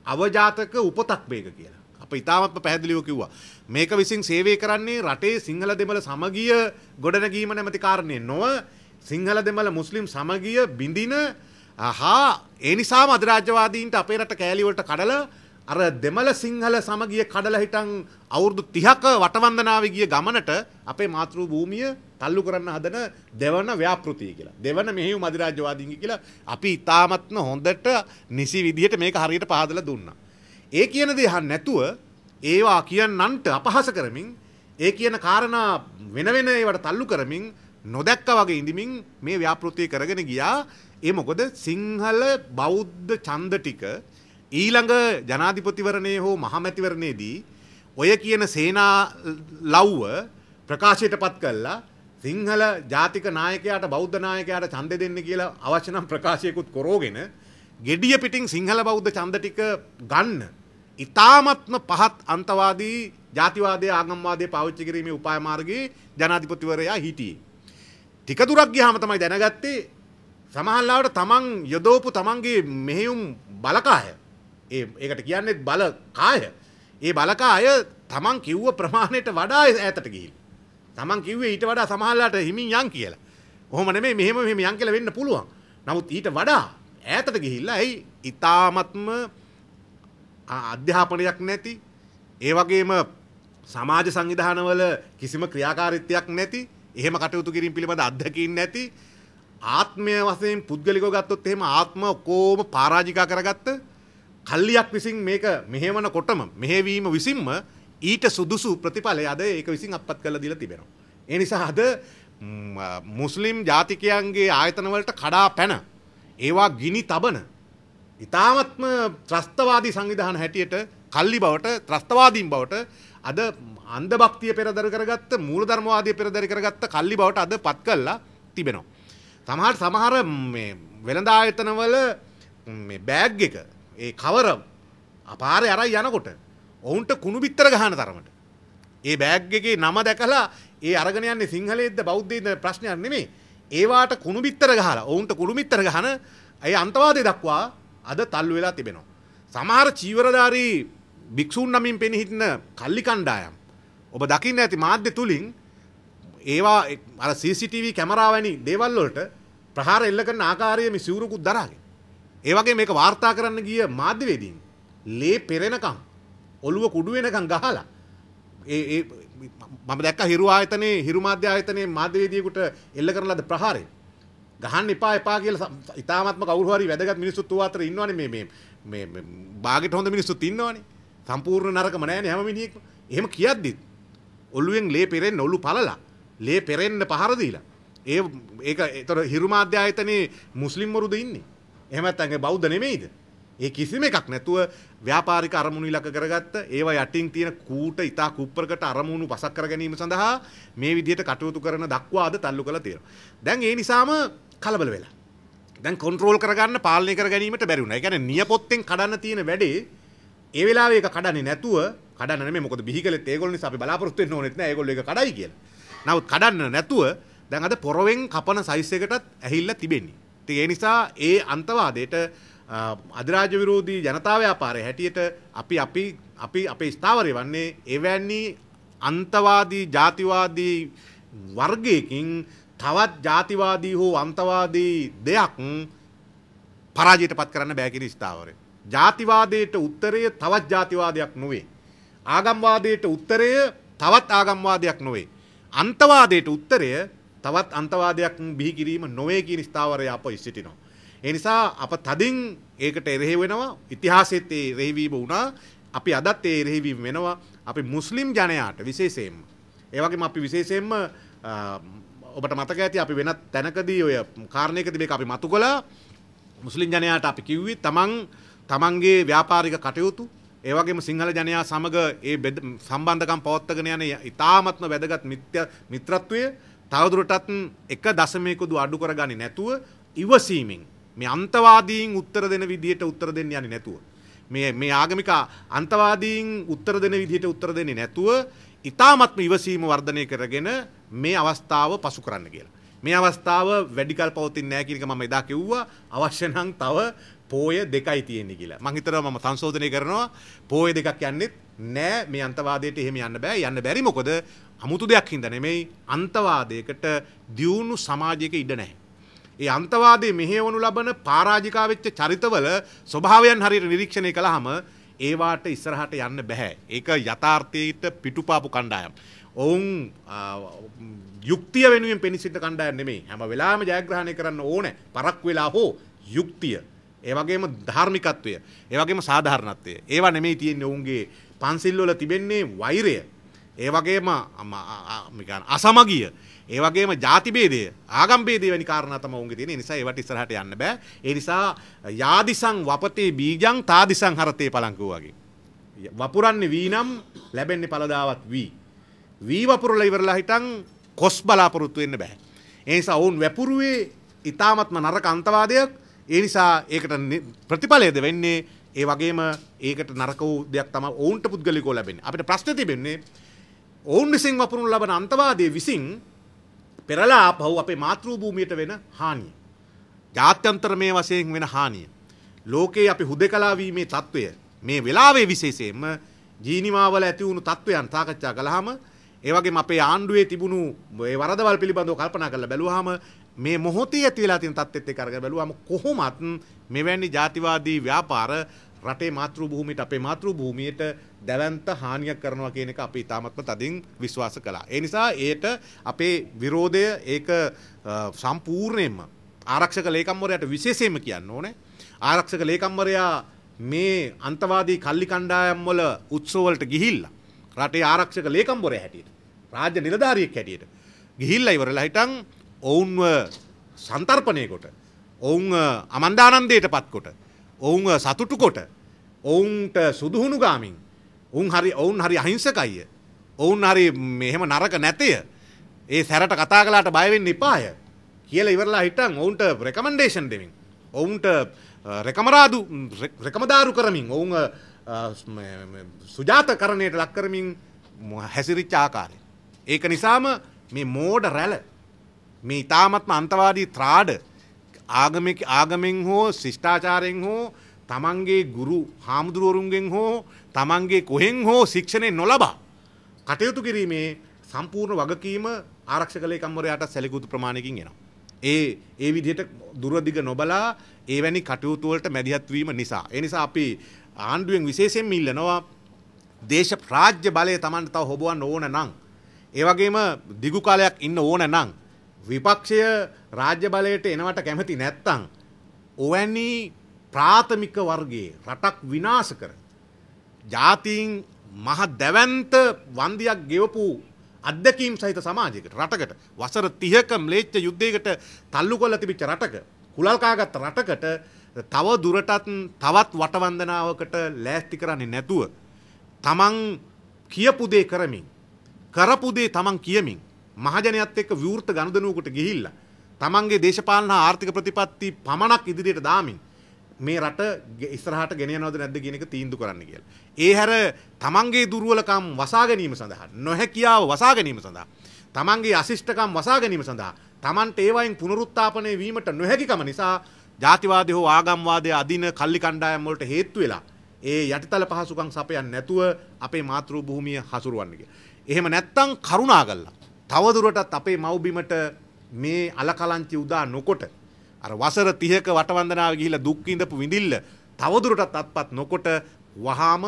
අවජාතක උපතක් මේක කියලා. අප ඉතාමත්ම පැහැදිලිව කිව්වා. මේක විසින් සේවය කරන්නේ රටේ සිංහල දෙමළ සමගිය ගොඩනැගීම නැමැති කාරණය නොව සිංහල දෙමළ මුස්ලිම් සමගිය බිඳින හා ඒ නිසාම අධරාජ්‍යවාදීන්ට අපේ රට කෑලිවලට කඩල අර දෙමළ සිංහල සමගිය කඩල හිටන් අවුරුදු 30ක වටවන්දනාවේ ගිය ගමනට අපේ මාතෘ භූමිය තල්ලු කරන්න හදන දෙවන ව්‍යාපෘතිය කියලා. දෙවන මෙහෙයුම් අධිරාජ්‍යවාදීන්ගේ කියලා අපි ඉතාමත්ම හොඳට නිසි විදිහට මේක හරියට පහදලා දුන්නා. ඒ කියන දේ නැතුව ඒවා කියන්නන්ට අපහාස කරමින් ඒ කියන කාරණා වෙන වෙන ඒවට තල්ලු කරමින් නොදැක්ක වගේ ඉඳමින් මේ ව්‍යාපෘතිය කරගෙන ගියා. ඒ මොකද සිංහල බෞද්ධ ඡන්ද ටික ඊළඟ ජනාධිපතිවරණයේ හෝ මහමැතිවරණයේදී ඔය කියන සේනා ලව්ව ප්‍රකාශයට පත් කළා සිංහල ජාතික නායකයාට බෞද්ධ නායකයාට ඡන්දෙ දෙන්න කියලා අවශ්‍ය නම් ප්‍රකාශයකුත් කරෝගෙන gediya පිටින් සිංහල බෞද්ධ ඡන්ද ටික ගන්න ඉතාමත්ම පහත් අන්තවාදී ජාතිවාදයේ ආගම්වාදයේ පාවිච්චි කිරීමේ උපාය මාර්ගයේ ජනාධිපතිවරයා හිටියේ. ටික දුරක් ගියාම තමයි දැනගත්තේ සමහරවිට තමන් යදෝපු තමන්ගේ මෙහෙයුම් බලකාය. ඒ ඒකට කියන්නේ බලකාය. ඒ බලකාය තමන් කිව්ව ප්‍රමාණයට වඩා ඈතට ගිහින්. තමන් කිව්වේ ඊට වඩා සමහරලාට හිමින් යන් කියලා. ඔහොම නෙමෙයි මෙහෙම මෙහෙම යන් කියලා වෙන්න පුළුවන්. නමුත් ඊට වඩා ඈතට ගිහිල්ලා ඇයි ඊ타මත්ම අධ්‍යාපනයක් නැති ඒ වගේම සමාජ සංවිධානවල කිසිම ක්‍රියාකාරීත්වයක් නැති එහෙම කටයුතු කිරීම පිළිබඳ අත්දැකීම් නැති ආත්මය වශයෙන් පුද්ගලිකව ගත්තොත් එහෙම ආත්ම ඔක්කොම පරාජිකා කරගත්ත කල්ලියක් විසින් මේක මෙහෙවනකොටම මෙහෙවීම විසින්ම ඊට සුදුසු ප්‍රතිඵලය අද ඒක විසින් අපත් කරලා දීලා තිබෙනවා. ඒ නිසා අද මුස්ලිම් ජාතිකයන්ගේ ආයතනවලට කඩා පැන ඒවා ගිනි තබන ඉතාමත්ම ත්‍රස්තවාදී සංවිධාන හැටියට කල්ලි බවට ත්‍රස්තවාදීන් බවට අද අන්ද භක්තිය පෙරදර කරගත්ත මූල ධර්මවාදය පෙරදරි කරගත්ත කල්ලි බවට අද පත් කල්ලා තිබෙනවා. තමහට සමහර වෙළඳ ආයතනවල බෑග් එක ඒ කවර අපාර අරයි යනකොට ඔවුන්ට කුණු බිත්තර ගහන තරමට. ඒ බෑග්ගගේ නම දැකලා ඒ අරගෙන යන්නේ සිංහලයේද බෞද්ධයේද ප්‍රශ්නයක් නෙමෙයි. ඒවාට කුණු බිත්තර ගහලා ඔවුන්ට කුණු බිත්තර ගහන අය අන්තවාදය දක්වා අද තල්ලු වෙලා තිබෙනවා. සමහර චීවරධාරී භික්ෂූන් නමින් පෙනී සිටින කල්ලි කණ්ඩායම් ඔබ දකින්න ඇති මාධ්‍ය තුලින් ඒවා අර CCTV කැමරා වැනි දේවල් වලට ප්‍රහාර එල්ල කරන ආකාරයේ මේ සිවුරුකුත් දරාගෙන. ඒ වගේ මේක වාර්තා කරන්න ගිය මාධ්‍යවේදීන් ලේ පෙරෙනකම් ඔළුව කුඩු වෙනකම් ගහලා ඒ ඒ මම දැක්ක හිරු ආයතනයේ හිරු මාධ්‍ය ආයතනයේ මාධ්‍යවේදියෙකුට එල්ල කරන ලද ප්‍රහාරය ගහන්න එපා එපා කියලා ඉතාමත්ම කවුරු හරි වැදගත් මිනිස්සුත් ඌ අතර ඉන්නවනේ මේ මේ මේ මේ බාගෙට හොඳ මිනිස්සුත් ඉන්නවනේ සම්පූර්ණ නරකම නැහැනේ හැම මිනිහෙක්ම එහෙම කියද්දිත් ඔළුවෙන් ලේ පෙරෙන්න ඔළු පළලා ලේ පෙරෙන්න පහර දීලා ඒ ඒක ඒතර හිරු මාධ්‍ය ආයතනයේ මුස්ලිම්වරුද ඉන්නේ එහෙම නැත්නම් බෞද්ධ නෙමෙයිද ඒ කිසිම එකක් නැතුව ව්‍යාපාරික අරමුණු ඉලක්ක කරගත්ත ඒවා යටින් තියෙන කූට ඉතා කුප්පරකට අරමුණු පසක් කර ගැනීම සඳහා මේ විදිහට කටයුතු කරන දක්වාද තල්ලු කළා තියෙනවා. දැන් ඒ නිසාම කලබල වෙලා. දැන් කන්ට්‍රෝල් කරගන්න පාලනය කර ගැනීමට බැරි වුණා. ඒ කියන්නේ නියපොත්තෙන් කඩන්න තියෙන වැඩේ ඒ වෙලාවේ ඒක කඩන්නේ නැතුව කඩන්න නෙමෙයි මොකද බිහි කළෙත් ඒගොල්ලෝ නිසා අපි බලාපොරොත්තු වෙන්න ඕනෙත් නෑ ඒගොල්ලෝ ඒක කඩයි කියලා. නමුත් කඩන්න නැතුව දැන් අද පොරවෙන් කපන සයිස් එකටත් ඇහිල්ලා තිබෙන්නේ. ඉතින් ඒ නිසා ඒ අන්තවාදයට අධිරාජ්‍ය විරෝධී ජනතාව්‍යාපාරය හැටියට අපි අපි අපි අපේ ස්ථාවරය වන්නේ එවැනි අන්තවාදී ජාතිවාදී වර්ගයකින් තවත් ජාතිවාදී හෝ අන්තවාදී දෙයක් පරාජයට පත් කරන්න බෑකිෙන ස්ථාවරය. ජාතිවාදයට උත්තරය තවත් ජාතිවාදයක් නොවේ. ආගම්වාදයට උත්තරය තවත් ආගම්වාදයක් නොවේ. අන්තවාදයට උත්තරය තවත් අන්තවාදයක් බිහිකිරීම නොවේ කියන ස්ථාවරය අප ඉස්සිටිනවා. ඒ නිසා අප තදින් ඒකට එරෙහි වෙනවා ඉතිහාසෙත් ඒ රෙහිවීම වුණා අපි අදත් ඒ රෙහිවීම වෙනවා අපි මුස්ලිම් ජනයාට විශේෂයෙන්ම ඒ වගේම අපි විශේෂයෙන්ම ඔබට මතක ඇති අපි වෙනත් තැනකදී ඔය කාරණයකදී මේක අපි මතු කළා මුස්ලිම් ජනයාට අපි කිව්වේ තමන් තමන්ගේ ව්‍යාපාරික කටයුතු ඒ වගේම සිංහල ජනයා සමග ඒ සම්බන්ධකම් පවත්වාගෙන යන ඉතාමත්ම වැදගත් මිත්‍රත්වය තවදුරටත් 1.2 අඩු කරගන්නේ නැතුව ඉවසීමෙන් මේ අන්තවාදීන් උත්තර දෙන විදිහට උත්තර දෙන්න යන්නේ නැතුව මේ මේ ආගමික අන්තවාදීන් උත්තර දෙන විදිහට උත්තර දෙන්නේ නැතුව ඊ타මත්ම ඉවසීම වර්ධනය කරගෙන මේ අවස්ථාව පසු කරන්න කියලා. මේ අවස්ථාව වැඩිකල් පවතින්නේ නැහැ කියන එක මම එදා කිව්වා. අවශ්‍ය නම් තව පෝය දෙකයි තියෙන්නේ කියලා. මං හිතනවා මම සංශෝධනය කරනවා. පෝය දෙකක් යන්නෙත් නෑ මේ අන්තවාදයට එහෙම යන්න බෑ. යන්න බැරි මොකද? අමුතු දෙයක් හින්දා නෙමෙයි අන්තවාදයකට දියුණු සමාජයක ඉඩ නැහැ. ඒ අන්තවාදී මෙහෙවනු ලබන පරාජිකා වෙච්ච චරිතවල ස්වභාවයන් හරියට නිරීක්ෂණය කළාම ඒවාට ඉස්සරහට යන්න බෑ. ඒක යථාර්ථයට පිටුපාපු කණ්ඩායම්. ඔවුන් යුක්තිය වෙනුවෙන් පිනිසිට කණ්ඩායම් නෙමෙයි. හැම වෙලාවෙම ජයග්‍රහණය කරන්න ඕනේ. පරක් වෙලා හෝ යුක්තිය. ඒ වගේම ධාර්මිකත්වය. ඒ වගේම සාධාරණත්වය. ඒවා නෙමෙයි තියෙන්නේ ඔවුන්ගේ පන්සිල් වල තිබෙන්නේ වෛරය. ඒ වගේම අසමගිය. ඒ වගේම ಜಾති ભેදය, ආගම් ભેදය වැනි කාරණා තමයි උන්ගේ තියෙන. ඒ නිසා ඒවට ඉස්සරහට යන්න බෑ. ඒ නිසා යාදිසං වපතේ බීජං තාදිසං හරතේ පලංකෝ වගේ. වපුරන්නේ වී නම් ලැබෙන්නේ පළදාවත් වී. වී වපුරලා ඉවරලා හිටන් කොස් බලාපොරොත්තු වෙන්න බෑ. ඒ නිසා ඔවුන් වැපුරුවේ ඊ타මත්ම නරක අන්තවාදයක්. ඒ නිසා ඒකට ප්‍රතිඵලයද වෙන්නේ ඒ වගේම ඒකට නරක වූ දෙයක් තමයි ඔවුන්ට පුද්ගලිකව ලැබෙන්නේ. අපිට ප්‍රශ්නේ තිබෙන්නේ ඔවුන් විසින් වපුරුණු ලබන අන්තවාදයේ විසින් පෙරලා ආපහු අපේ මාතෘ භූමියට වෙන හානිය. ජාත්‍යන්තරමය වශයෙන් වෙන හානිය. ලෝකයේ අපි හුදකලා වීමේ తত্ত্বය මේ වෙලාවේ විශේෂයෙන්ම ජීනිමාවල ඇති වුණු తত্ত্বයන් සාකච්ඡා කළාම ඒ වගේම අපේ ආණ්ඩුවේ තිබුණු ඒ වරදවල් පිළිබඳව කල්පනා කරලා බැලුවාම මේ මොහොතේ ඇති වෙලා තියෙන තත්ත්වෙත් එක්ක අරගෙන බැලුවාම කොහොමත් මෙවැනි ಜಾතිවාදී ව්‍යාපාර රටේ මාතෘ භූමියට අපේ මාතෘ භූමියට දැවන්ත හානියක් කරනවා කියන එක අපි ඉතාමත්ම තදින් විශ්වාස කළා. ඒ නිසා ඒට අපේ විරෝධය ඒක සම්පූර්ණයෙන්ම ආරක්ෂක ලේකම්වරයාට විශේෂයෙන්ම කියන්න ඕනේ. ආරක්ෂක ලේකම්වරයා මේ අන්තවාදී කල්ලි කණ්ඩායම් වල උත්සවවලට ගිහිල්ලා රටේ ආරක්ෂක ලේකම්වරයා හැටියට රාජ්‍ය නිලධාරියෙක් හැටියට ගිහිල්ලා ඉවරලා හිටන් ඔවුන්ව සන්තර්පණය කොට ඔවුන් අමන්දානන්දයට පත්කොට ඔවුන් සතුටු කොට ඔවුන්ට සුදුහුණු ගාමින් උන් හරි ඔවුන් හරි අහිංසකයිය. ඔවුන් හරි මෙහෙම නරක නැතය. ඒ සැරට කතා කළාට බය වෙන්න එපාය. කියලා ඉවරලා හිටන් ඔවුන්ට රෙකමෙන්ඩේෂන් දෙමින් ඔවුන්ට රෙකමරාදු රෙකමදාරු කරමින් ඔවුන් සුජාතකරණයට ලක් කරමින් හැසිරිච්ච ආකාරය. ඒක නිසාම මේ මෝඩ රැළ මේ ඉතාමත්ම අන්තවාදී ත්‍රාඩ ආගමික ආගමෙන් හෝ ශිෂ්ඨාචාරයෙන් හෝ තමන්ගේ ගුරු හාමුදුරුවරුන්ගෙන් හෝ තමන්ගේ කොහෙන් හෝ ශික්ෂණය නොලබා කටයුතු කිරීමේ සම්පූර්ණ වගකීම ආරක්ෂකලේ කම්වරයාට සැලකුතු ප්‍රමාණයකින් එනවා. ඒ ඒ විදිහට දුරදිග නොබලා ඒවැනි කටයුතු වලට මැදිහත් වීම නිසා. ඒ නිසා අපි ආණ්ඩුවෙන් විශේෂයෙන්ම ඉල්ලනවා දේශ රාජ්‍ය බලය Tamanට තව හොබවන්න ඕන නම් ඒ වගේම දිගු කාලයක් ඉන්න ඕන නම් විපක්ෂය රාජ්‍ය බලයට එනවට කැමති නැත්නම් ඔවැනි ප්‍රාථමික වර්ගයේ රටක් විනාශ කරන ජාතීන් මහ දැවන්ත වන්දියක් ගෙවපු අත්දැකීම් සහිත සමාජයකට රටකට වසර 30ක ම්ලේච්ඡ යුද්ධයකට තල්ලු කරලා තිබිච්ච රටක කුලල්කාගත් රටකට තව දුරටත් තවත් වටවන්දනාවකට ලෑස්ති කරන්නේ නැතුව තමන් කියපු දේ කරමින් කරපු දේ තමන් කියමින් මහජනයත් එක්ක විවෘත ගනුදෙනුවකට ගිහිල්ලා තමන්ගේ දේශපාලන ආර්ථික ප්‍රතිපත්ති පමණක් ඉදිරියට දාමින් මේ රට ඉස්රහට ගෙනයනවද නැද්ද කියන එක තීන්දු කරන්න කියලා. ඒ හැර තමන්ගේ දුර්වලකම් වසා ගැනීම සඳහා නොහැකියාව වසා ගැනීම සඳහා තමන්ගේ අශිෂ්ටකම් වසා ගැනීම සඳහා තමන්ට ඒවයින් පුනරුත්ථාපනය වීමට නොහැකිකම නිසා ජාතිවාදය හෝ ආගම්වාදය අදින කල්ලි කණ්ඩායම් වලට හේතු වෙලා ඒ යටිතල පහසුකම් සපයන්නේ නැතුව අපේ මාතෘ භූමිය හසුරවන්න කියලා. එහෙම නැත්තම් කරුණා කරලා තවදුරටත් අපේ මව්බිමට මේ අලකලංචි උදා නොකොට අර වසර 30ක වටවන්දනාවේ ගිහිලා දුක් විඳපු විඳිල්ල තවදුරටත් අත්පත් නොකොට වහාම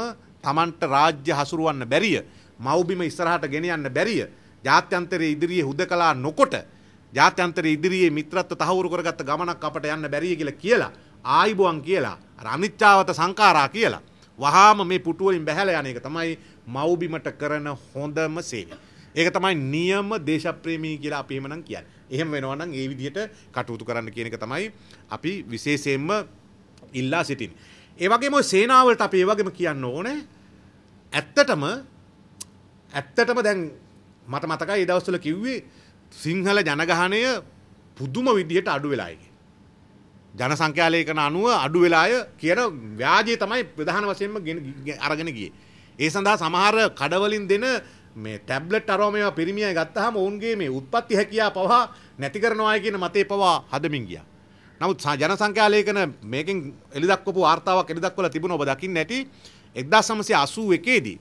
Tamanට රාජ්‍ය හසුරවන්න බැරිය මව්බිම ඉස්සරහට ගෙනියන්න බැරිය ජාත්‍යන්තරයේ ඉදිරියේ හුදකලා නොකොට ජාත්‍යන්තරයේ ඉදිරියේ මිත්‍රත්ව තහවුරු කරගත්ත ගමනක් අපට යන්න බැරිය කියලා කියලා ආයිබුවන් කියලා අර අනිත්‍යාවත සංඛාරා කියලා වහාම මේ පුටු වලින් බැහැලා යන එක තමයි මව්බිමට කරන හොඳම සේවය. ඒක තමයි නියම දේශප්‍රේමී කියලා අපි එහෙමනම් කියන්නේ. එහෙම වෙනවා නම් ඒ විදිහට කටයුතු කරන්න කියන එක තමයි අපි විශේෂයෙන්ම ඉල්ලා සිටින්. ඒ වගේම සේනාවලට අපි ඒ වගේම කියන්න ඕනේ ඇත්තටම ඇත්තටම දැන් මට මතකයි ඒ දවස්වල කිව්වේ සිංහල ජනගහනය පුදුම විදිහට අඩු වෙලායි. ජන සංඛ්‍යාලේකන අනුව අඩු වෙලාය කියන ව්‍යාජය තමයි ප්‍රධාන වශයෙන්ම අරගෙන ගියේ. ඒ සඳහා සමහර කඩවලින් දෙන මේ ටැබ්ලට් අරෝ මේවා පිරිමිය ගත්තහම ඔවුන්ගේ මේ උත්පත්ති හැකියා පවා නැති කරනවාය කියන මතේ පවා හදමින් ගියා. නමුත් ජන සංඛ්‍යා ලේඛන මේකෙන් එළිදක්වපු වார்த்தාවක් එළිදක්වලා තිබුණ ඔබ දකින්න ඇති 1981 දී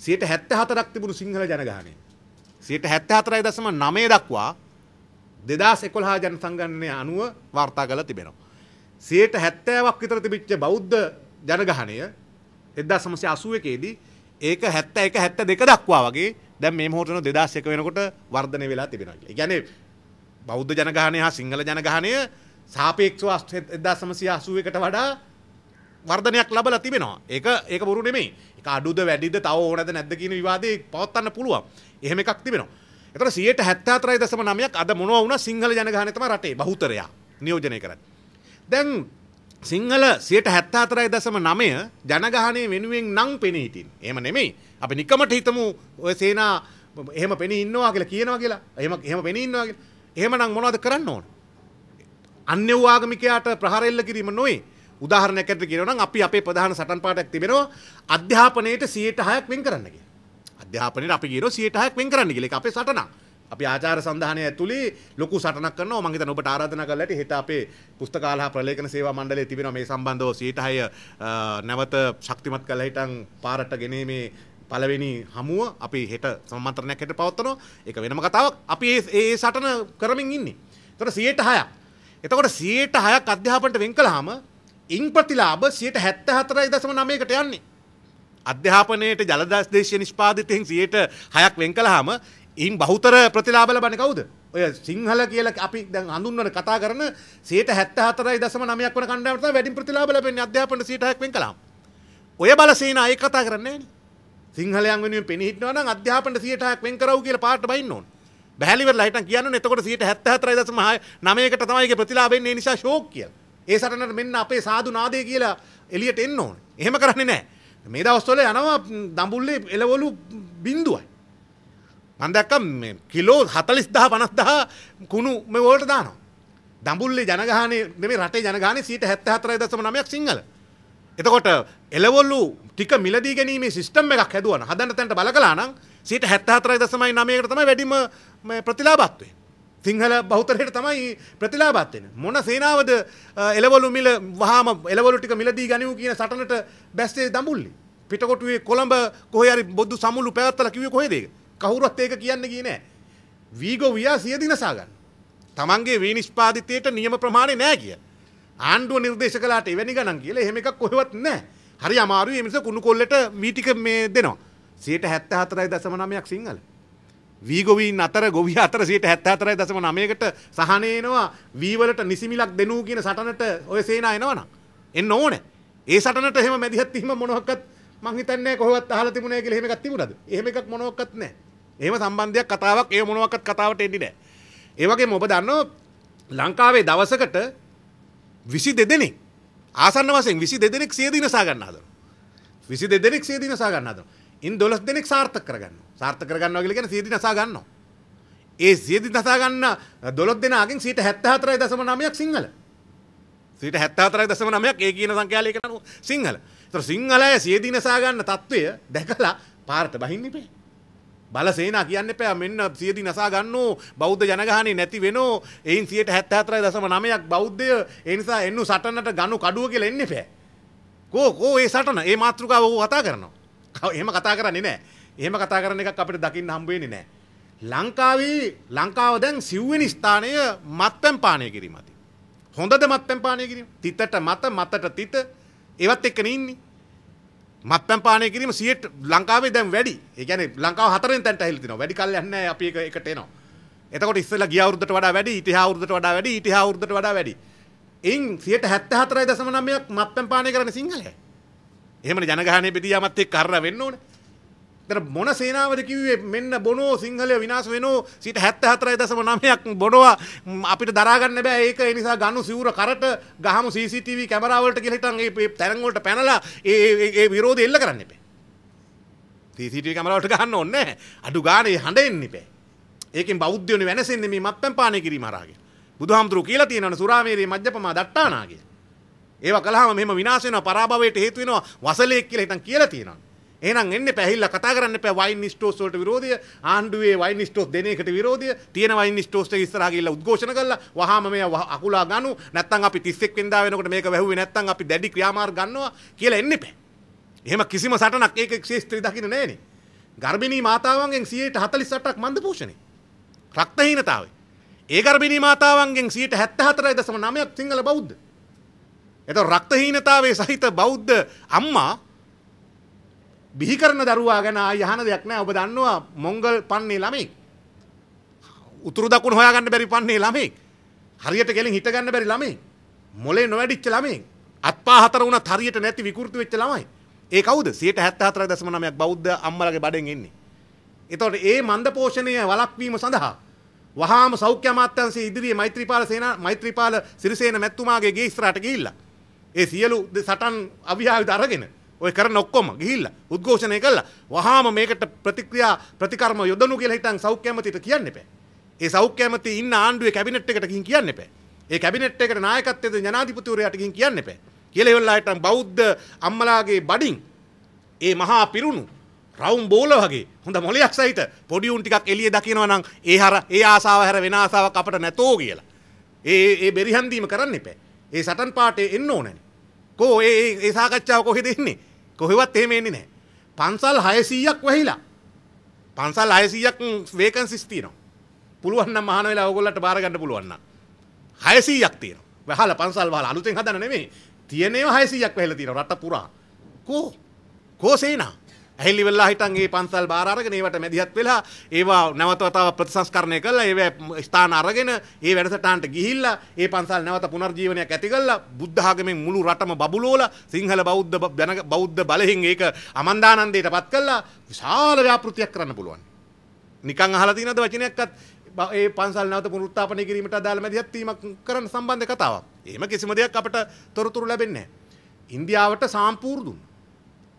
74ක් තිබුණු සිංහල ජනගහනය 74.9 දක්වා 2011 ජන සංගණනය අනුව වාර්තා කරලා තිබෙනවා. 70ක් විතර තිබිච්ච බෞද්ධ ජනගහනය 1981 දී ඒක 71 72 දක්වා වගේ දැන් මේ මොහොතේ 2001 වෙනකොට වර්ධනය වෙලා තිබෙනවා කියලා. ඒ කියන්නේ බෞද්ධ ජනගහනය හා සිංහල ජනගහනය සාපේක්ෂව 1981කට වඩා වර්ධනයක් ලැබලා තිබෙනවා. ඒක ඒක බොරු නෙමෙයි. ඒක අඩුද වැඩිද තව ඕනද නැද්ද කියන විවාදේ පවත්වන්න පුළුවන්. එහෙම එකක් තිබෙනවා. එතකොට 174.9ක් අද මොනවා වුණා සිංහල ජනගහනය තමයි රටේ බහුතරයා නියෝජනය කරන්නේ. දැන් සිංහල සියට හැත්තාතරයි දසම නමය ජනගහනය වෙනුවෙන් නං පෙනීහිටින් එම නෙමෙයි අපි නිකමට හිතමු ඔය සේනා එහෙම පෙනි ඉන්නවා කියලා කියනවා කියලා එහම එහෙම පෙනි ඉන්නවා කියලා එහෙම නම් මොනවද කරන්න ඕන අන්‍ය වූ ආගමිකයාට ප්‍රහාරෙල්ල කිරීම නොවේ උදාහරණයක් ඇරෙට කියනවා නම් අපි අපේ ප්‍රධාන සටන් පාඩයක් තිබෙනවා අධ්‍යාපනයේට 106ක් වෙන් කරන්න කියලා අධ්‍යාපනයේට අපි කියනවා 106ක් වෙන් කරන්න කියලා ඒක අපේ සටනක් අපි ආචාර සඳහනය ඇතුළේ ලොකු සටනක් කරනවා මම හිතන ඔබට ආරාධනා කරලා ඇති හෙට අපේ පුස්තකාල හා ප්‍රලේඛන සේවා මණ්ඩලයේ තිබෙනවා මේ සම්බන්ධව සීටහය නැවත ශක්තිමත් කරලා හිටන් පාරට ගෙනීමේ පළවෙනි හමුව අපි හෙට සම්මන්ත්‍රණයක් හෙට පවත්වනවා ඒක වෙනම කතාවක් අපි ඒ සටන කරමින් ඉන්නේ එතකොට 106ක් එතකොට 106ක් අධ්‍යාපනයට වෙන් කළාම ඉන් ප්‍රතිලාභ 74.9කට යන්නේ අධ්‍යාපනයට ජලදාස් දේශීය නිෂ්පාදිතයෙන් 106ක් වෙන් කළාම ඉන් බහුතර ප්‍රතිලාබ ලබන කවුද ඔය සිංහල කියල අපි දැන් හඳුන්වන කතා කරන සේට හැත්ත හතරයි දසම නමයක් වන කණ්ඩාවට වැඩින් ප්‍රතිලාබ ලැබෙන අධ්‍යාපන සීටහක්ෙන් කළම් ඔය බලසේන අය කතා කරන්නේ සිංහලයන් වෙනුවෙන් පෙනහිටනවා නම් අධ්‍යාපන සීටහක් වෙන් කරව් කියලා පාට බයින්න ඕන බැහැලිවරලා හිටන් කියන්න එතකොට සීට 74.9 නමයකට තමයි ඒක ප්‍රතිලාභ එන්නේ ඒ නිසා ෂෝක් කියලා. ඒ සටනට මෙන්න අපේ සාදු නාදේ කියලා එළියට එන්න ඕනේ. එහෙම කරන්නේ නැහැ. මේ දවස්වල යනවා දඹුල්ලේ එළවලු බින්දුවයි. මන්දක්ක කිලෝ හතලිස් දහ පනස්දහ කුණු මේ වලට දානවා. දඹුල්ලේ ජනගහනය මේ රටේ ජනගාන සීට හැත්ත හතරයි දසම නමයක් සිංහල. එතකොට එලවොල්ලු ටික මිලදී ගැනීමේ සිිස්ටම් එකක් හැදුවන හදන්න තැන්ට බල කලානම් සීට හැත්ත හතරයි දසමයි නමයකට තම වැඩිම ප්‍රතිලාබත්වේ. සිංහල බෞතරයට තමයි ප්‍රතිලාබත්වෙන. මොන සේනාවද එලවලු මිල වහම එලවලු ටික මිලදී ගනිවූ කියන සටනට බැස්සේ දඹුල්ලි. පිටකොටුවේ කොළඹ කොහරි බොදු සමුල්ලු පැත්තල කිව කොහේදේ. කවුරුවත් ඒක කියන්න ගියේ නෑ. වීගෝ වියා සිය දිනසා ගන්න. Tamange වී නිෂ්පාදිතයට නියම ප්‍රමාණය නෑ කිය. ආණ්ඩුව නිර්දේශ කළාට එවැනි ගණන් කියලා එහෙම එකක් කොහෙවත් නෑ. හරි අමාරුයි මේ මිනිස්සු කුණු කොල්ලට මේ ටික මේ දෙනවා. 74.9ක් සිංහල. වීගොවීන් අතර ගොවිය අතර 74.9කට සහනේ එනවා වීවලට නිසිමිලක් දෙනු කියන සටනට ඔය සේනා එනවනම් එන්න ඕනේ. ඒ සටනට එහෙම මැදිහත් වීම මොනවාක්වත් මං හිතන්නේ කොහොමවත් අහලා තිබුණේ නැහැ කියලා එහෙම එකක් තිබුණාද? එහෙම එකක් මොනවාක්වත් නැහැ. එහෙම සම්බන්ධයක් කතාවක් ඒ මොනවාක්වත් කතාවට එන්නේ නැහැ. ඒ වගේම ඔබ දන්නවා ලංකාවේ දවසකට 22 දෙනෙක් ආසන්න වශයෙන් 22 දෙනෙක් සිය දිනසා ගන්න හදනවා. 22 දෙනෙක් සිය දිනසා ගන්න හදනවා. ඉන් 12 දෙනෙක් සාර්ථක කරගන්නවා. සාර්ථක කරගන්නවා කියලා කියන්නේ සිය දිනසා ගන්නවා. ඒ සිය දිනසා ගන්න 12 දෙනාගෙන් 74.9ක් සිංහල. 74.9ක් ඒ කියන සංඛ්‍යාලයකට සිංහල. ඒතර සිංහලය සිය දිනසා ගන්න తත්වය දැකලා පාරට බහින්න ඉපේ. බලසේනා කියන්න එපා මෙන්න 100 දින අසා ගන්නෝ බෞද්ධ ජනගහනේ නැති වෙනෝ එයින් 174.9ක් බෞද්ධය ඒ නිසා එන්නු සටනට ගනු කඩුව කියලා එන්න එපා කෝ කෝ ඒ සටන ඒ මාත්‍රිකාව ਉਹ කතා කරනවා එහෙම කතා කරන්නේ නැහැ එහෙම කතා කරන එකක් අපිට දකින්න හම්බ වෙන්නේ නැහැ ලංකාවේ ලංකාව දැන් සිව්වෙනි ස්ථානය මත්පැන් පානය කිරීම ඇති හොඳද මත්පැන් පානය කිරීම තිතට මත මතට තිත ඒවත් එක්කනේ ඉන්නේ මත්පැන් පානය කිරීම සියට ලංකාවේ දැන් වැඩි ඒගැන ලංකාව හතරෙන් තැන්ට හිල්තින වැඩි කල් යන්න අපි එකට එනවා එතකොට ඉස්සල ගියවුරුද්දට වඩා වැඩි ඉතිහාවුරුද්දට වඩා වැඩි ඉතිහාවුරුද්දට වඩා වැඩි එයින් සියට හැත්ත හතරයි දසම නමයක් මත්පැන් පානය කරන සිංහලය එහෙම ජනගහනය බෙදියාමත් එක් කරන්න වෙන්න ඕනේ තර මොන සේනාවද කිව්වේ මෙන්න බොනෝ සිංහලය විනාශ වෙනෝ සිට හැත්ත හතරයි දසම නමයක් බොනවා අපිට දරාගන්න බෑ ඒක නිසා ගනු සිවුර කරට ගහම CCTV කැමරාවලට ගෙහිටන් ඒ තැරංගොලට පැනලා ඒ විරෝධ එල්ල කරන්න එපේ CCTV කැමරාවට ගහන්න ඕනේ අඩු ගානේ හඬෙන්න එපේ ඒකෙන් බෞද්ධයෝනේ වෙනසෙන්නේ මේ මත්පැන් පානය කිරීම හරහාගෙන බුදුහාමුදුරුවෝ කියලා තියෙනවනේ සුරාමේරේ මජ්ජපමා දට්ටානාගේ ඒවා කළාම මෙහෙම විනාශ වෙනවා පරාභවයට හේතු වෙනවා වසලයක් කියලා හිතන් කියලා තියෙනවා එහෙනම් එන්න පැහිල්ල කතා කරන්න එපා වයින් ස්ටෝස් වලට විරෝධය ආණ්ඩුවේ වයින් ස්ටෝස් දෙන එකට විරෝධය තියෙන වයින් ස්ටෝස් එක ඉස්සරහා ගිහිල්ලා උද්ඝෝෂණ කළා වහාම මේ අකුලා ගනු නැත්නම් අපි 31 වෙනිදා වෙනකොට මේක වැහුවේ නැත්නම් අපි දැඩි ක්‍රියාමාර්ග ගන්නවා කියලා එන්න එපා එහෙම කිසිම සටනක් ඒක ක්ෂේත්‍රය දකින්න නැහැනේ ගර්භිණී මාතාවන්ගෙන් 48ක් මන්ද පෝෂණය රක්තහීනතාවය ඒ ගර්භිණී මාතාවන්ගෙන් 74.9ක් සිංහල බෞද්ධ එතකොට රක්තහීනතාවයේ සහිත බෞද්ධ අම්මා බිහි කරන දරුවා ගැන යහන දෙයක් නෑ ඔබ දන්නවා මොංගල් පන්නේ ළමෙක් උතුරු දකුණු හොයාගන්න බැරි පන්නේ ළමෙක් හරියට ගෙලින් හිටගන්න බැරි ළමෙක් මොලේ නොවැඩිච්ච ළමෙක් අත්පා හතර වුණත් හරියට නැති විකෘති වෙච්ච ළමයි ඒ කවුද 74.9ක් බෞද්ධ අම්මලාගේ බඩෙන් එන්නේ එතකොට ඒ මන්ද පෝෂණය වළක්වීම සඳහා වහාම සෞඛ්‍ය අමාත්‍යාංශයේ ඉදිරියේ මෛත්‍රීපාල සේනා මෛත්‍රීපාල සිරිසේන මැතිතුමාගේ ගේ ඉස්සරහට ගිහිල්ලා ඒ සියලු සටන් අභියාවිත අරගෙන ඔය කරන ඔක්කොම ගිහිල්ලා උද්ඝෝෂණය කළා. වහාම මේකට ප්‍රතික්‍රියා ප්‍රතිකර්ම යොදනු කියලා හිටන් සෞඛ්‍ය ඇමතිට කියන්න එපා. ඒ සෞඛ්‍ය ඇමති ඉන්න ආණ්ඩුවේ කැබිනට් එකට ගිහින් කියන්න එපා. ඒ කැබිනට් එකට නායකත්වයේද ජනාධිපතිවරයාට ගිහින් කියන්න එපා. කියලා ඉවරලා හිටන් බෞද්ධ අම්මලාගේ බඩින් ඒ මහා පිරුණු රවුම් බෝල වගේ හොඳ මොලයක් සහිත පොඩි උන් ටිකක් එළිය දකිනවා නම් ඒ හර ඒ ආසාව හැර වෙන ආසාවක් අපට නැතෝ කියලා. ඒ ඒ බෙරිහන්දීම කරන්න එපා. ඒ සටන් පාටේ එන්න ඕනනේ. කෝ ඒ ඒ සාකච්ඡාව කොහෙද ඉන්නේ? කොහෙවත් එහෙම එන්නේ නැහැ. පන්සල් 600ක් වැහිලා. පන්සල් 600ක් වේකන්සිස් තියෙනවා. පුළුවන් නම් මහාන වෙලා ඕගොල්ලන්ට බාර ගන්න පුළුවන් නම්. 600ක් තියෙනවා. වැහලා පන්සල් වහලා අලුතෙන් හදන්න නෙමෙයි. තියෙන ඒවා 600ක් වැහිලා තියෙනවා රට පුරා. කෝ කෝ සේනා ඇහිලි වෙලා හිටන් ඒ පන්සල් බාර අරගෙන ඒවට මැදිහත් වෙලා ඒවා නැවත වතාවක් ප්‍රතිසංස්කරණය කරලා ඒ ස්ථාන අරගෙන ඒ වැඩසටහනට ගිහිල්ලා ඒ පන්සල් නැවත පුනර්ජීවනයක් ඇති කරලා බුද්ධ ආගමෙන් මුළු රටම බබුලෝලා සිංහල බෞද්ධ බෞද්ධ බලයෙන් ඒක අමන්දානන්දයටපත් කළා විශාල ව්‍යාපෘතියක් කරන්න පුළුවන්. නිකන් අහලා තියෙනවද වචනයක්වත් ඒ පන්සල් නැවත පුනරුත්ථාපනය කිරීමට අදාළ මැදිහත් වීමක් කරන සම්බන්ධ කතාවක්. එහෙම කිසිම දෙයක් අපට තොරතුරු ලැබෙන්නේ නැහැ. ඉන්දියාවට සාම්පූර්ණ දුන්න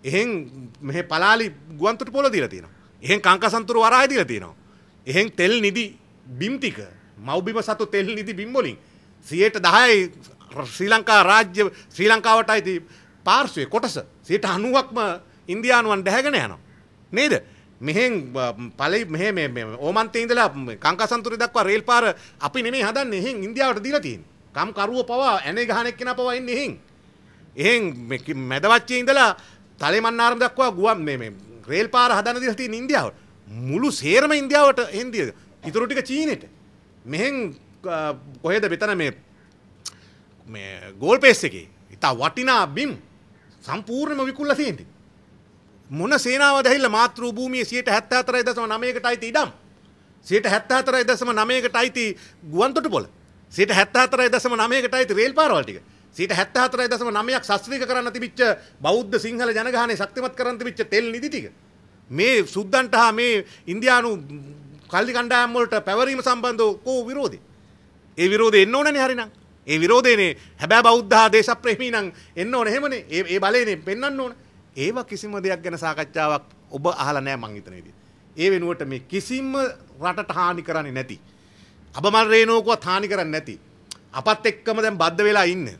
එහෙන් මෙහෙ පලාලි ගුවන්තොට පොළ දීලා තියෙනවා. එහෙන් කාංකසන්තුරු වරාය දීලා තියෙනවා. එහෙන් තෙල් නිදි බිම් ටික මව්බිම සතු තෙල් නිදි බිම් වලින් 10යි ශ්‍රී ලංකා රාජ්‍ය ශ්‍රී ලංකාවට අයිති පාර්ශවයේ කොටස 90%ක්ම ඉන්දියානුවන් දැහැගෙන යනවා. නේද? මෙහෙන් පළේ මෙහෙ මේ මේ ඕමන්තේ ඉඳලා කංකසන්තුරේ දක්වා රේල් පාර අපි නෙමෙයි හදන්නේ. එහෙන් ඉන්දියාවට දීලා තියෙන්නේ. කම් කරුව පවා ඇනේ ගහන එක්කෙනා පවා එන්නේ එහෙන්. එහෙන් මේ මැදවච්චේ ඉඳලා තලෙමන්නාරම දක්වා ගුවන් මේ රේල් පාර හදන දිලා තියෙන ඉන්දියාවට මුළු සේරම ඉන්දියාවට හෙන්දිය. ඉතුරු ටික චීනෙට. මෙහෙන් කොහෙද මෙතන මේ මේ ගෝල් පේස් එකේ ඉතා වටිනා බිම් සම්පූර්ණයෙන්ම විකුල්ලා තියෙන්නේ. මොන සේනාවද ඇහිලා මාතෘ භූමියේ 74.9කට අයිති ඉඩම්. 74.9කට අයිති ගුවන්තොටුපොළ. 74.9කට අයිති රේල් පාරවල් ටික. සීට 74.9ක් ශස්ත්‍රීක කරන්න තිබිච්ච බෞද්ධ සිංහල ජනගහනය ශක්තිමත් කරන්න තිබිච්ච තෙල් නිදි ටික මේ සුද්දන්ට හා මේ ඉන්දියානු කල්ලි කණ්ඩායම් වලට පැවරීම සම්බන්ධව කෝ විරෝධේ. ඒ විරෝධය එන්න ඕනනේ හරිනම්. ඒ විරෝධයනේ හැබැයි බෞද්ධ දේශප්‍රේමී නම් එන්න ඕනේ එහෙමනේ. ඒ ඒ බලයනේ පෙන්වන්න ඕන. ඒව කිසිම දෙයක් ගැන සාකච්ඡාවක් ඔබ අහලා නැහැ මං හිතන විදිහට. ඒ වෙනුවට මේ කිසිම රටට හානි කරන්නේ නැති. අබමල් රේනෝකුවත් හානි කරන්නේ නැති. අපත් එක්කම දැන් බද්ධ වෙලා ඉන්නේ.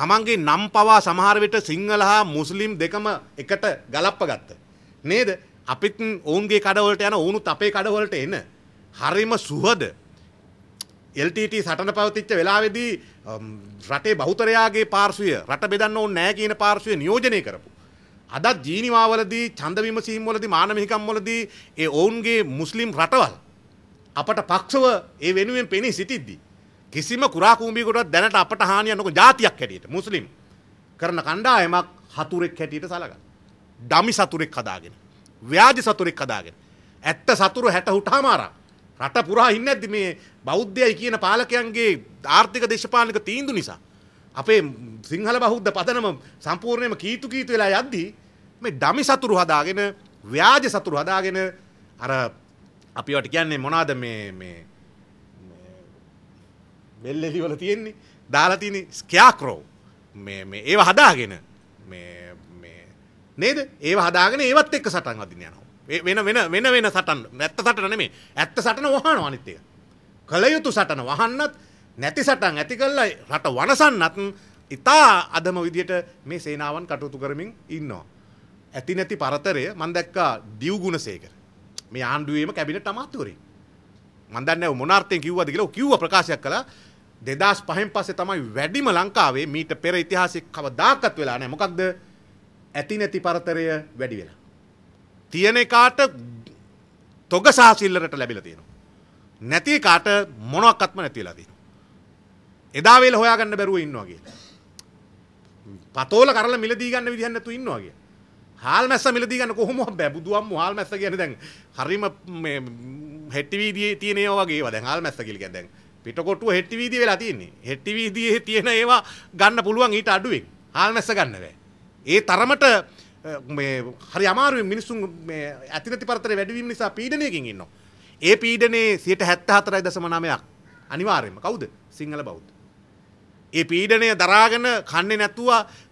තමන්ගේ නම් පවා සමහරවිට සිංහල හා මුස්ලිම් දෙකම එකට ගලප්ප ගත්ත. නේද අපිත් ඔවුන්ගේ කඩවලට යන ඕනුත් අපේ කඩවලට එන. හරිම සුහද. LTT සටන පවතිච්ච වෙලාවේදී රටේ බහුතරයාගේ පාර්ශවය රට බෙදන්න ඕනේ නැහැ කියන පාර්ශවය නියෝජනය කරපු. අදත් ජීනිමාවලදී ඡන්ද විමසීම්වලදී මානමිකම්වලදී ඒ ඔවුන්ගේ මුස්ලිම් රටවල් අපට පක්ෂව ඒ වෙනුවෙන් පෙනී සිටිද්දී කිසිම කුරා කූඹියෙකුටවත් දැනට අපට හානියක් නොකෝ ජාතියක් හැටියට මුස්ලිම් කරන කණ්ඩායමක් හතුරෙක් හැටියට සලකන. ඩමි සතුරෙක් හදාගෙන. ව්‍යාජ සතුරෙක් හදාගෙන. ඇත්ත සතුරු 60 උටාමාරක්. රට පුරා ඉන්නේ නැද්ද මේ බෞද්ධයයි කියන පාලකයන්ගේ ආර්ථික දේශපාලනික තීන්දුව නිසා. අපේ සිංහල බෞද්ධ පදනම සම්පූර්ණයෙන්ම කීතු කීතු වෙලා යද්දී මේ ඩමි සතුරු හදාගෙන ව්‍යාජ සතුරු හදාගෙන අර අපි වට කියන්නේ මොනවාද මේ මේ බෙල්ලෙලිවල තියෙන්නේ දාලා තියෙන ස්කයාක්‍රෝ මේ මේ ඒව හදාගෙන මේ මේ නේද ඒව හදාගෙන ඒවත් එක්ක සටන් අදින්න යනවා වෙන වෙන වෙන වෙන සටන් නැත්ත සටන නෙමෙයි ඇත්ත සටන වහනවා අනිත් එක කල යුතු සටන වහන්නත් නැති සටන් ඇති කරලා රට වනසන්නත් ඉතා අදම විදියට මේ සේනාවන් කටයුතු කරමින් ඉන්නවා ඇති නැති පරතරය මන් දැක්කා දිව් ගුණසේකර මේ ආණ්ඩුවේම කැබිනට් අමාත්‍යවරයෙක් මන් දන්නේ මොනාර්ථයෙන් කිව්වද කියලා කිව්ව ප්‍රකාශයක් කළා දෙදස් පහෙන් පස්සේ තමයි වැඩිම ලංකාවේ මීට පෙර ඉතිහාසෙ කවදාකත් වෙලා නැහැ. මොකක්ද? ඇති නැති පරතරය වැඩි වෙලා. තියෙන එකාට තොග සාසිල්ලරට ලැබිලා තියෙනවා. නැති එකාට මොනවත්ක්ම නැති වෙලා තියෙනවා. එදා වේල හොයාගන්න බැරුව ඉන්නවා කියලා. පතෝල කරලා මිලදී ගන්න විදිහක් නැතුව ඉන්නවා කියලා. හාල් මැස්ස මිලදී ගන්න කොහොම බෑ බුදුම්ම හාල් මැස්ස කියන්නේ දැන් හරිම මේ හෙට්ටිවීදී තියෙන ඒවා වගේ ඒවා දැන් හාල් මැස්ස කියලා කියන්නේ දැන් පිටකොටුව හෙට්ටි වීදියේ වෙලා තියෙන්නේ. හෙට්ටි වීදියේ තියෙන ඒවා ගන්න පුළුවන් ඊට අඩුවෙන්. හාල්නස්ස ගන්න බෑ. ඒ තරමට මේ හරි අමාරුවෙන් මිනිසුන් මේ ඇති නැති පරතරේ වැඩි වීම නිසා පීඩනයකින් ඉන්නවා. ඒ පීඩනේ 74.9ක් අනිවාර්යයෙන්ම කවුද? සිංහල බෞද්ධ. ඒ පීඩනය දරාගෙන කන්නේ නැතුව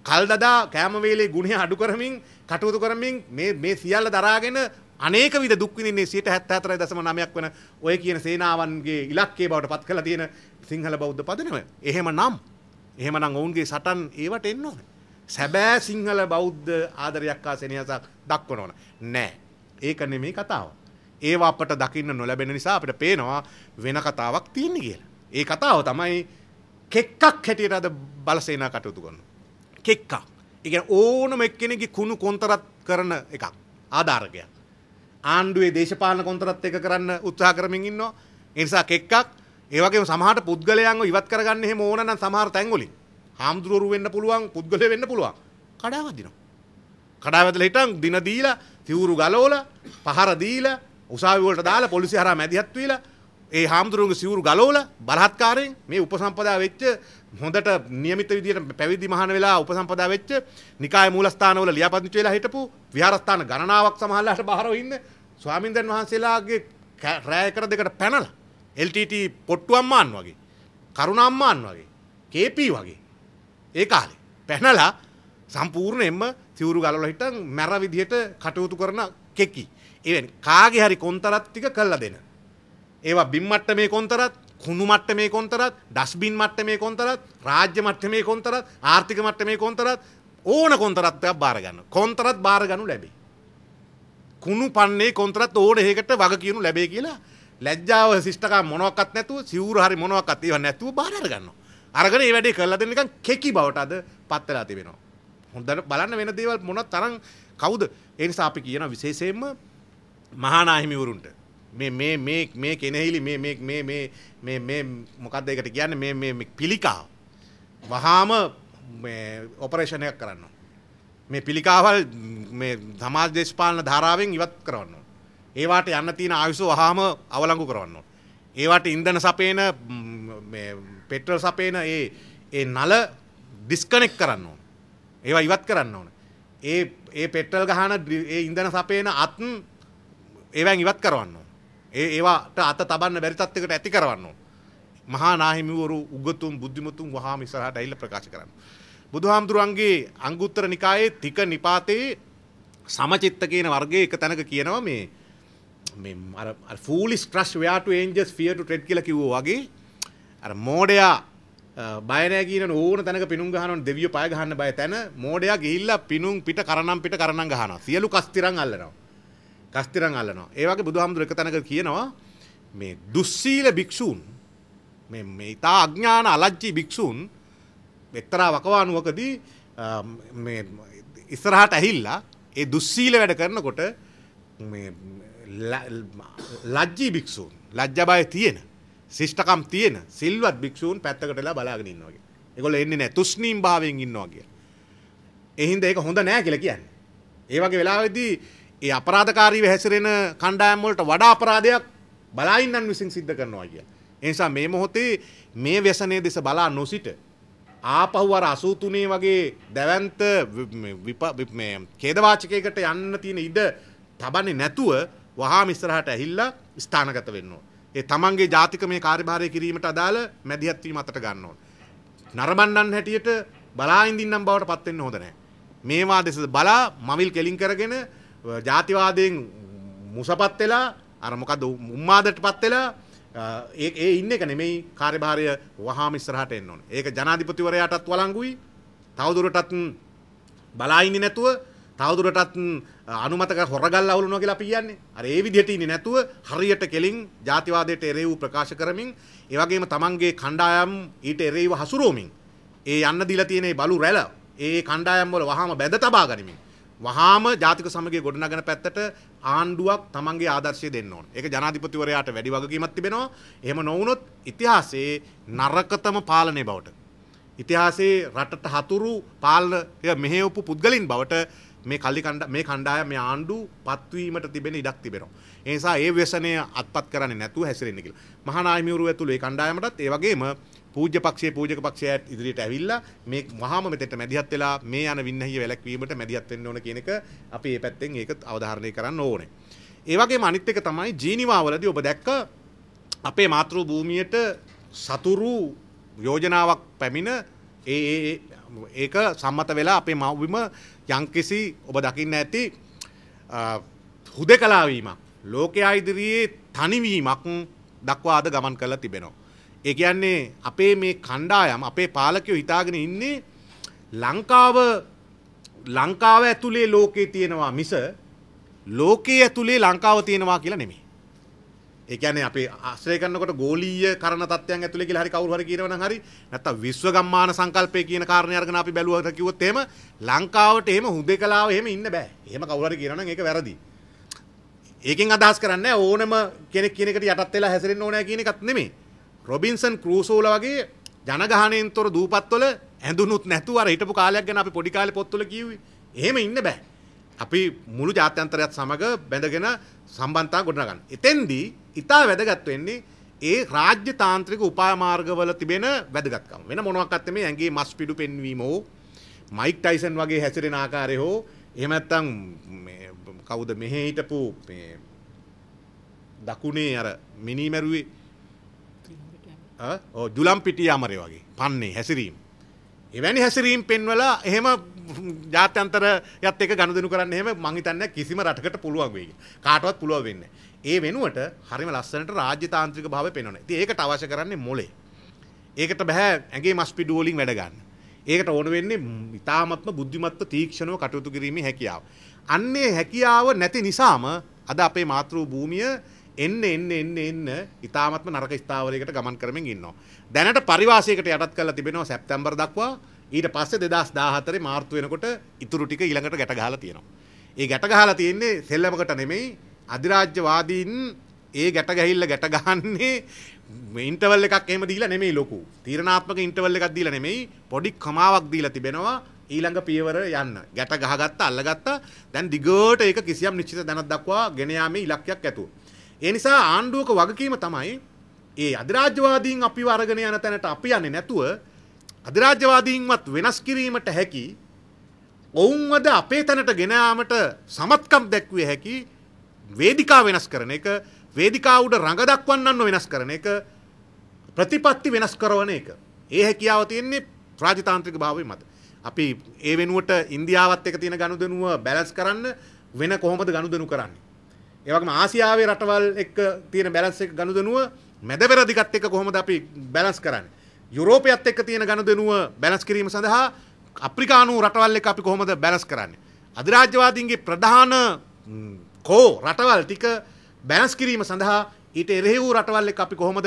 කල් දදා කෑම වේලේ ගුණය අඩු කරමින් කටයුතු කරමින් මේ මේ සියල්ල දරාගෙන අනේක විද දුක් විඳින්නේ 74.9ක් වෙන ඔය කියන සේනාවන්ගේ ඉලක්කයේ බවට පත් කරලා තියෙන සිංහල බෞද්ධ පදනම. එහෙමනම් එහෙමනම් ඔවුන්ගේ සටන් ඒවට එන්න ඕනේ. සැබෑ සිංහල බෞද්ධ ආදරයක් ආ සෙනෙහසක් දක්වනවන. නෑ. ඒක නෙමේ කතාව. ඒවා අපට දකින්න නොලැබෙන නිසා අපිට පේනවා වෙන කතාවක් තියෙන්නේ කියලා. ඒ කතාව තමයි කෙක්කක් හැටියට අද බලසේනා කටයුතු කරන. කෙක්කක්. ඒ කියන්නේ ඕනම එක්කෙනෙක්ගේ කුණු කොන්තරත් කරන එකක්. ආධාරකයක්. ආණ්ඩුවේ දේශපාලන කොන්තරත් එක කරන්න උත්සාහ කරමින් ඉන්නවා. ඒ නිසා කෙක්කක් ඒ වගේම සමහරට පුද්ගලයන්ව ඉවත් කරගන්න එහෙම ඕන නම් සමහර තැන්වලින් හාමුදුරුවරු වෙන්න පුළුවන්, පුද්ගලය වෙන්න පුළුවන්. කඩාවදිනවා. කඩාවැදලා හිටන් දින දීලා, තිවුරු ගලවලා, පහර දීලා, උසාවි වලට දාලා පොලිසිය හරහා මැදිහත් වෙලා ඒ හාමුදුරුවන්ගේ සිවුරු ගලවලා බලහත්කාරයෙන් මේ උපසම්පදා වෙච්ච හොඳට નિયમિત විදියට පැවිදි මහාන වෙලා උපසම්පදා වෙච්ච නිකාය මූලස්ථානවල ලියාපදිංචි වෙලා හිටපු විහාරස්ථාන ගණනාවක් සමහරලාට බහරව ඉන්න ස්වාමින්දන් වහන්සේලාගේ රෑකර දෙකට පැනලා LTT පොට්ටු අම්මාන් වගේ කරුණ අම්මාන් වගේ KP වගේ ඒ කාලේ පැනලා සම්පූර්ණයෙන්ම සිවුරු ගලවලා හිටන් මැර විදිහට කටයුතු කරන කෙකි. එවැනි කාගේ හරි කොන්තරත් ටික කළා දෙන. ඒවා බිම් මට්ටමේ කොන්තරත්, කුණු මට්ටමේ කොන්තරත්, ඩස්බින් මට්ටමේ කොන්තරත්, රාජ්‍ය මට්ටමේ කොන්තරත්, ආර්ථික මට්ටමේ කොන්තරත් ඕන කොන්තරත් එකක් බාර ගන්න. කොන්තරත් බාර ගන්නු ලැබේ. කුණු පන්නේ කොන්ත්‍රාත් ඕන එකකට වග කියනු ලැබේ කියලා ලැජ්ජාව ශිෂ්ටකම් මොනවත් නැතුව සිවුරු හරි මොනවත් ඒව නැතුව බාර අරගන්නවා. අරගෙන මේ වැඩේ කරලා දෙන්න නිකන් කෙකි බවට අද පත් වෙලා තිබෙනවා. හොඳට බලන්න වෙන දේවල් මොන තරම් කවුද? ඒ නිසා අපි කියන විශේෂයෙන්ම මහානාහිමිවරුන්ට මේ මේ මේ මේ කෙනෙහිලි මේ මේ මේ මේ මේ මේ මොකක්ද ඒකට කියන්නේ මේ මේ පිළිකා වහාම මේ ඔපරේෂන් එකක් කරනවා. මේ පිළිකාවල් මේ සමාජ දේශපාලන ධාරාවෙන් ඉවත් කරවන්න ඒවාට යන්න තියෙන ආයුෂ වහාම අවලංගු කරවන්න ඒවාට ඉන්ධන සපේන පෙට්‍රල් සපේන ඒ ඒ නල ඩිස්කනෙක් කරන්න ඕන. ඒවා ඉවත් කරන්න ඕන. ඒ ඒ පෙට්‍රල් ගහන ඒ ඉන්ධන සපේන අත් ඒවෙන් ඉවත් කරවන්න ඕන. ඒ ඒවාට අත තබන්න බැරි තත්යකට ඇති කරවන්න ඕන. මහා නාහිමිවරු උගතුන් බුද්ධිමතුන් වහාම ඉස්සරහට ඇවිල්ලා ප්‍රකාශ කරනවා. බුදුහාමුදුරන්ගේ අංගුත්තර නිකායේ තික නිපාතයේ සමචිත්ත කියන වර්ගයේ එක තැනක කියනවා මේ මේ අර අර fools rush where to angels fear to tread කියලා කිව්වා වගේ අර මෝඩයා බය නැහැ කියන ඕන තැනක පිණුම් ගහනවනේ දෙවියෝ පය ගහන්න බය තැන මෝඩයා ගිහිල්ලා පිණුම් පිට කරනම් පිට කරනම් ගහනවා සියලු කස්තිරන් අල්ලනවා කස්තිරන් අල්ලනවා ඒ වගේ බුදුහාමුදුර එක තැනක කියනවා මේ දුස්සීල භික්ෂූන් මේ මේ තා අඥාන අලජ්ජි භික්ෂූන් එක්තරා වකවානුවකදී ඉස්සරහට ඇහිල්ලා ඒ දුස්සීල වැඩ කරනකොට ලජ්ජී භික්ෂූන් ලජ්ජබය තියෙන ශිෂ්ටකම් තියෙන සිල්වත් භික්ෂූන් පැත්තකටලා බලාගෙන ඉන්නවා වගේ. ඒගොල්ලෝ එන්නේ නැහැ තුෂ්ණීම් භාවයෙන් ඉන්නවා කියලා. එහින්ද ඒක හොඳ නැහැ කියලා කියන්නේ. ඒ වගේ වෙලාවෙදී ඒ අපරාධකාරීව හැසිරෙන කණ්ඩායම් වලට වඩා අපරාධයක් බලායින්නන් විසින් සිද්ධ කරනවා කියලා. ඒ නිසා මේ මොහොතේ මේ ව්‍යසනයේ දෙස බලා නොසිට ආපහු අර 83 වගේ දැවැන්ත මේ ඛේදවාචකයකට යන්න තියෙන ඉඩ තබන්නේ නැතුව වහාම ඉස්සරහට ඇහිල්ලා ස්ථානගත වෙන්න ඒ තමන්ගේ ජාතික මේ කාර්යභාරය කිරීමට අදාළ මැදිහත් වීම අතට ගන්න ඕන. නරඹන්නන් හැටියට බලා ඉඳින්නම් බවට පත් වෙන්න හොඳ නැහැ. මේවා දෙස බලා මවිල් කෙලින් කරගෙන ජාතිවාදයෙන් මුසපත් වෙලා අර මොකද උම්මාදටපත් වෙලා ඒ ඒ ඉන්න එක නෙමෙයි කාර්යභාරය වහාම ඉස්සරහට එන්න ඕනේ. ඒක ජනාධිපතිවරයාටත් වළංගුයි. තවදුරටත් බලා ඉන්නේ නැතුව තවදුරටත් අනුමතක හොරගල් අවුලනවා කියලා අපි කියන්නේ. අර ඒ විදිහට ඉන්නේ නැතුව හරියට කෙලින් ජාතිවාදයට එරෙහිව ප්‍රකාශ කරමින් ඒ වගේම තමන්ගේ කණ්ඩායම් ඊට එරෙහිව හසුරුවමින් ඒ යන්න දීලා තියෙන බලු රැළ ඒ කණ්ඩායම් වල වහාම බැඳ තබා ගනිමින් වහාම ජාතික සමගිය ගොඩනගන පැත්තට ආණ්ඩුවක් තමන්ගේ ආදර්ශය දෙන්න ඕන. ඒක ජනාධිපතිවරයාට වැඩි වගකීමක් තිබෙනවා. එහෙම නොවුනොත් ඉතිහාසයේ නරකතම පාලනය බවට. ඉතිහාසයේ රටට හතුරු පාලනය මෙහෙවපු පුද්ගලින් බවට මේ කල්ලි මේ කණ්ඩායම මේ ආණ්ඩු පත්වීමට තිබෙන ඉඩක් තිබෙනවා. ඒ නිසා ඒ ව්‍යසනය අත්පත් කරන්නේ නැතුව හැසිරෙන්න කියලා. මහානායමියුරු ඇතුළු ඒ කණ්ඩායමටත් ඒ වගේම පූජ්‍ය පක්ෂයේ පූජක පක්ෂයත් ඉදිරියට ඇවිල්ලා මේ වහාම මෙතෙන්ට මැදිහත් වෙලා මේ යන වින්නහිය වැළැක්වීමට මැදිහත් වෙන්න ඕන කියන එක අපි මේ පැත්තෙන් ඒක අවධාරණය කරන්න ඕනේ. ඒ වගේම අනිත් එක තමයි ජීනිවාවලදී ඔබ දැක්ක අපේ මාතෘ භූමියට සතුරු යෝජනාවක් පැමිණ ඒ ඒක සම්මත වෙලා අපේ මව්විම යම්කිසි ඔබ දකින්න ඇති හුදකලාවීමක් ලෝකයා ඉදිරියේ තනිවීමක් දක්වා අද ගමන් කරලා තිබෙනවා. ඒ කියන්නේ අපේ මේ කණ්ඩායම් අපේ පාලකයෝ හිතාගෙන ඉන්නේ ලංකාව ලංකාව ඇතුලේ ලෝකේ තියෙනවා මිස ලෝකයේ ඇතුලේ ලංකාව තියෙනවා කියලා නෙමෙයි. ඒ කියන්නේ අපි ආශ්‍රය කරනකොට ගෝලීය කරන තත්ත්වයන් ඇතුලේ කියලා හරි කවුරු හරි කියනවනම් හරි නැත්තම් විශ්ව ගම්මාන සංකල්පය කියන කාරණේ අරගෙන අපි බැලුවා කිව්වොත් එහෙම ලංකාවට එහෙම හුදේකලාව එහෙම ඉන්න බෑ. එහෙම කවුරු හරි කියනවනම් ඒක වැරදි. ඒකෙන් අදහස් කරන්නේ ඕනම කෙනෙක් කියන එකට යටත් වෙලා හැසිරෙන්න ඕනෑ කියන එකක් නෙමෙයි. රොබින්සන් ක්‍රූසෝල වගේ ජනගහනයෙන් තොර දූපත්වල ඇඳුනුත් නැතුව අර හිටපු කාලයක් ගැන අපි පොඩි කාලේ පොත්වල කිව්වේ. එහෙම ඉන්න බෑ. අපි මුළු ජාත්‍යන්තරයත් සමග බැඳගෙන සම්බන්ධතා ගොඩනගන්න. එතෙන්දී ඉතා වැදගත් වෙන්නේ ඒ රාජ්‍ය තාන්ත්‍රික උපායමාර්ගවල තිබෙන වැදගත්කම. වෙන මොනවක්වත් මේ ඇඟේ මස් පිඩු පෙන්වීම හෝ මයික් ටයිසන් වගේ හැසිරෙන ආකාරය හෝ එහෙම නැත්නම් මේ කවුද මෙහෙ හිටපු මේ දකුණේ අර මිනි මැරුවේ දුලම්පිටිය අමරය වගේ පන්නේ හැසිරීම්. එවැනි හැසිරීම් පෙන්වලා එහෙම ජාත්‍යන්තර යත් එක ගණදනු කරන්න එහෙම මංහිතන්න කිසිම රටකට පුළුවන් වේ කාටවත් පුළුව වෙන්න. ඒ වෙනුවට හරිම ලස්සනට රාජ්‍යතාන්ත්‍රික භාව පෙනවන ඒකට අවශ්‍ය කරන්නේ මොලේ. ඒකට බැහැ ඇගේ මස් පිඩුවලින් වැඩගන්න. ඒකට ඕන වෙන්නේ ඉතාමත්ම බුද්ධිමත්ව තීක්ෂණව කටයුතු කිරීම හැකියාව. අන්නේ හැකියාව නැති නිසාම අද අපේ මාතෘ භූමිය එන්න එන්න එන්න එන්න ඉතාමත්ම නරක ස්ථාවරයකට ගමන් කරමින් ඉන්නවා. දැනට පරිවාසයකට යටත් කරලා තිබෙනවා සැප්තැම්බර් දක්වා. ඊට පස්සේ 2014 මාර්තු වෙනකොට ඉතුරු ටික ඊළඟට ගැට ගහලා තියෙනවා. ඒ ගැට ගහලා තියෙන්නේ සෙල්ලමකට නෙමෙයි අධිරාජ්‍යවාදීන් ඒ ගැට ගැහිල්ල ගැට ගහන්නේ ඉන්ටර්වල් එකක් එහෙම දීලා නෙමෙයි ලොකු. තීරණාත්මක ඉන්ටර්වල් එකක් දීලා නෙමෙයි පොඩි කමාවක් දීලා තිබෙනවා ඊළඟ පියවර යන්න. ගැට ගහගත්ත අල්ලගත්ත දැන් දිගට ඒක කිසියම් නිශ්චිත දැනක් දක්වා ගෙන යාමේ ඉලක්කයක් ඇතුව. ඒ නිසා ආණ්ඩුවක වගකීම තමයි ඒ අධිරාජ්‍යවාදීන් අපිව අරගෙන යන තැනට අපි යන්නේ නැතුව අධිරාජ්‍යවාදීන්වත් වෙනස් කිරීමට හැකි ඔවුන්වද අපේ තැනට ගෙන යාමට සමත්කම් දැක්විය හැකි වේදිකා වෙනස් කරන එක වේදිකාව උඩ රඟ දක්වන්නන්ව වෙනස් කරන එක ප්‍රතිපත්ති වෙනස් කරන එක ඒ හැකියාව තියෙන්නේ රාජතාන්ත්‍රික භාවයේ මත අපි ඒ වෙනුවට ඉන්දියාවත් එක තියෙන ගනුදෙනුව බැලස් කරන්න වෙන කොහොමද ගනුදෙනු කරන්නේ ඒවගේම ආසියාවේ රටවල් එක්ක තියෙන බැලන්ස් එක ගනුදෙනුව මැද පෙරදිගත් එක්ක කොහොමද අපි බැලන්ස් කරන්නේ යුරෝපයත් එක්ක තියෙන ගනුදෙනුව බැලන්ස් කිරීම සඳහා අප්‍රිකානු රටවල් එක්ක අපි කොහොමද බැලන්ස් කරන්නේ අධිරාජ්‍යවාදීන්ගේ ප්‍රධාන කෝ රටවල් ටික බැලන්ස් කිරීම සඳහා ඊට එරෙහි වූ රටවල් එක්ක අපි කොහොමද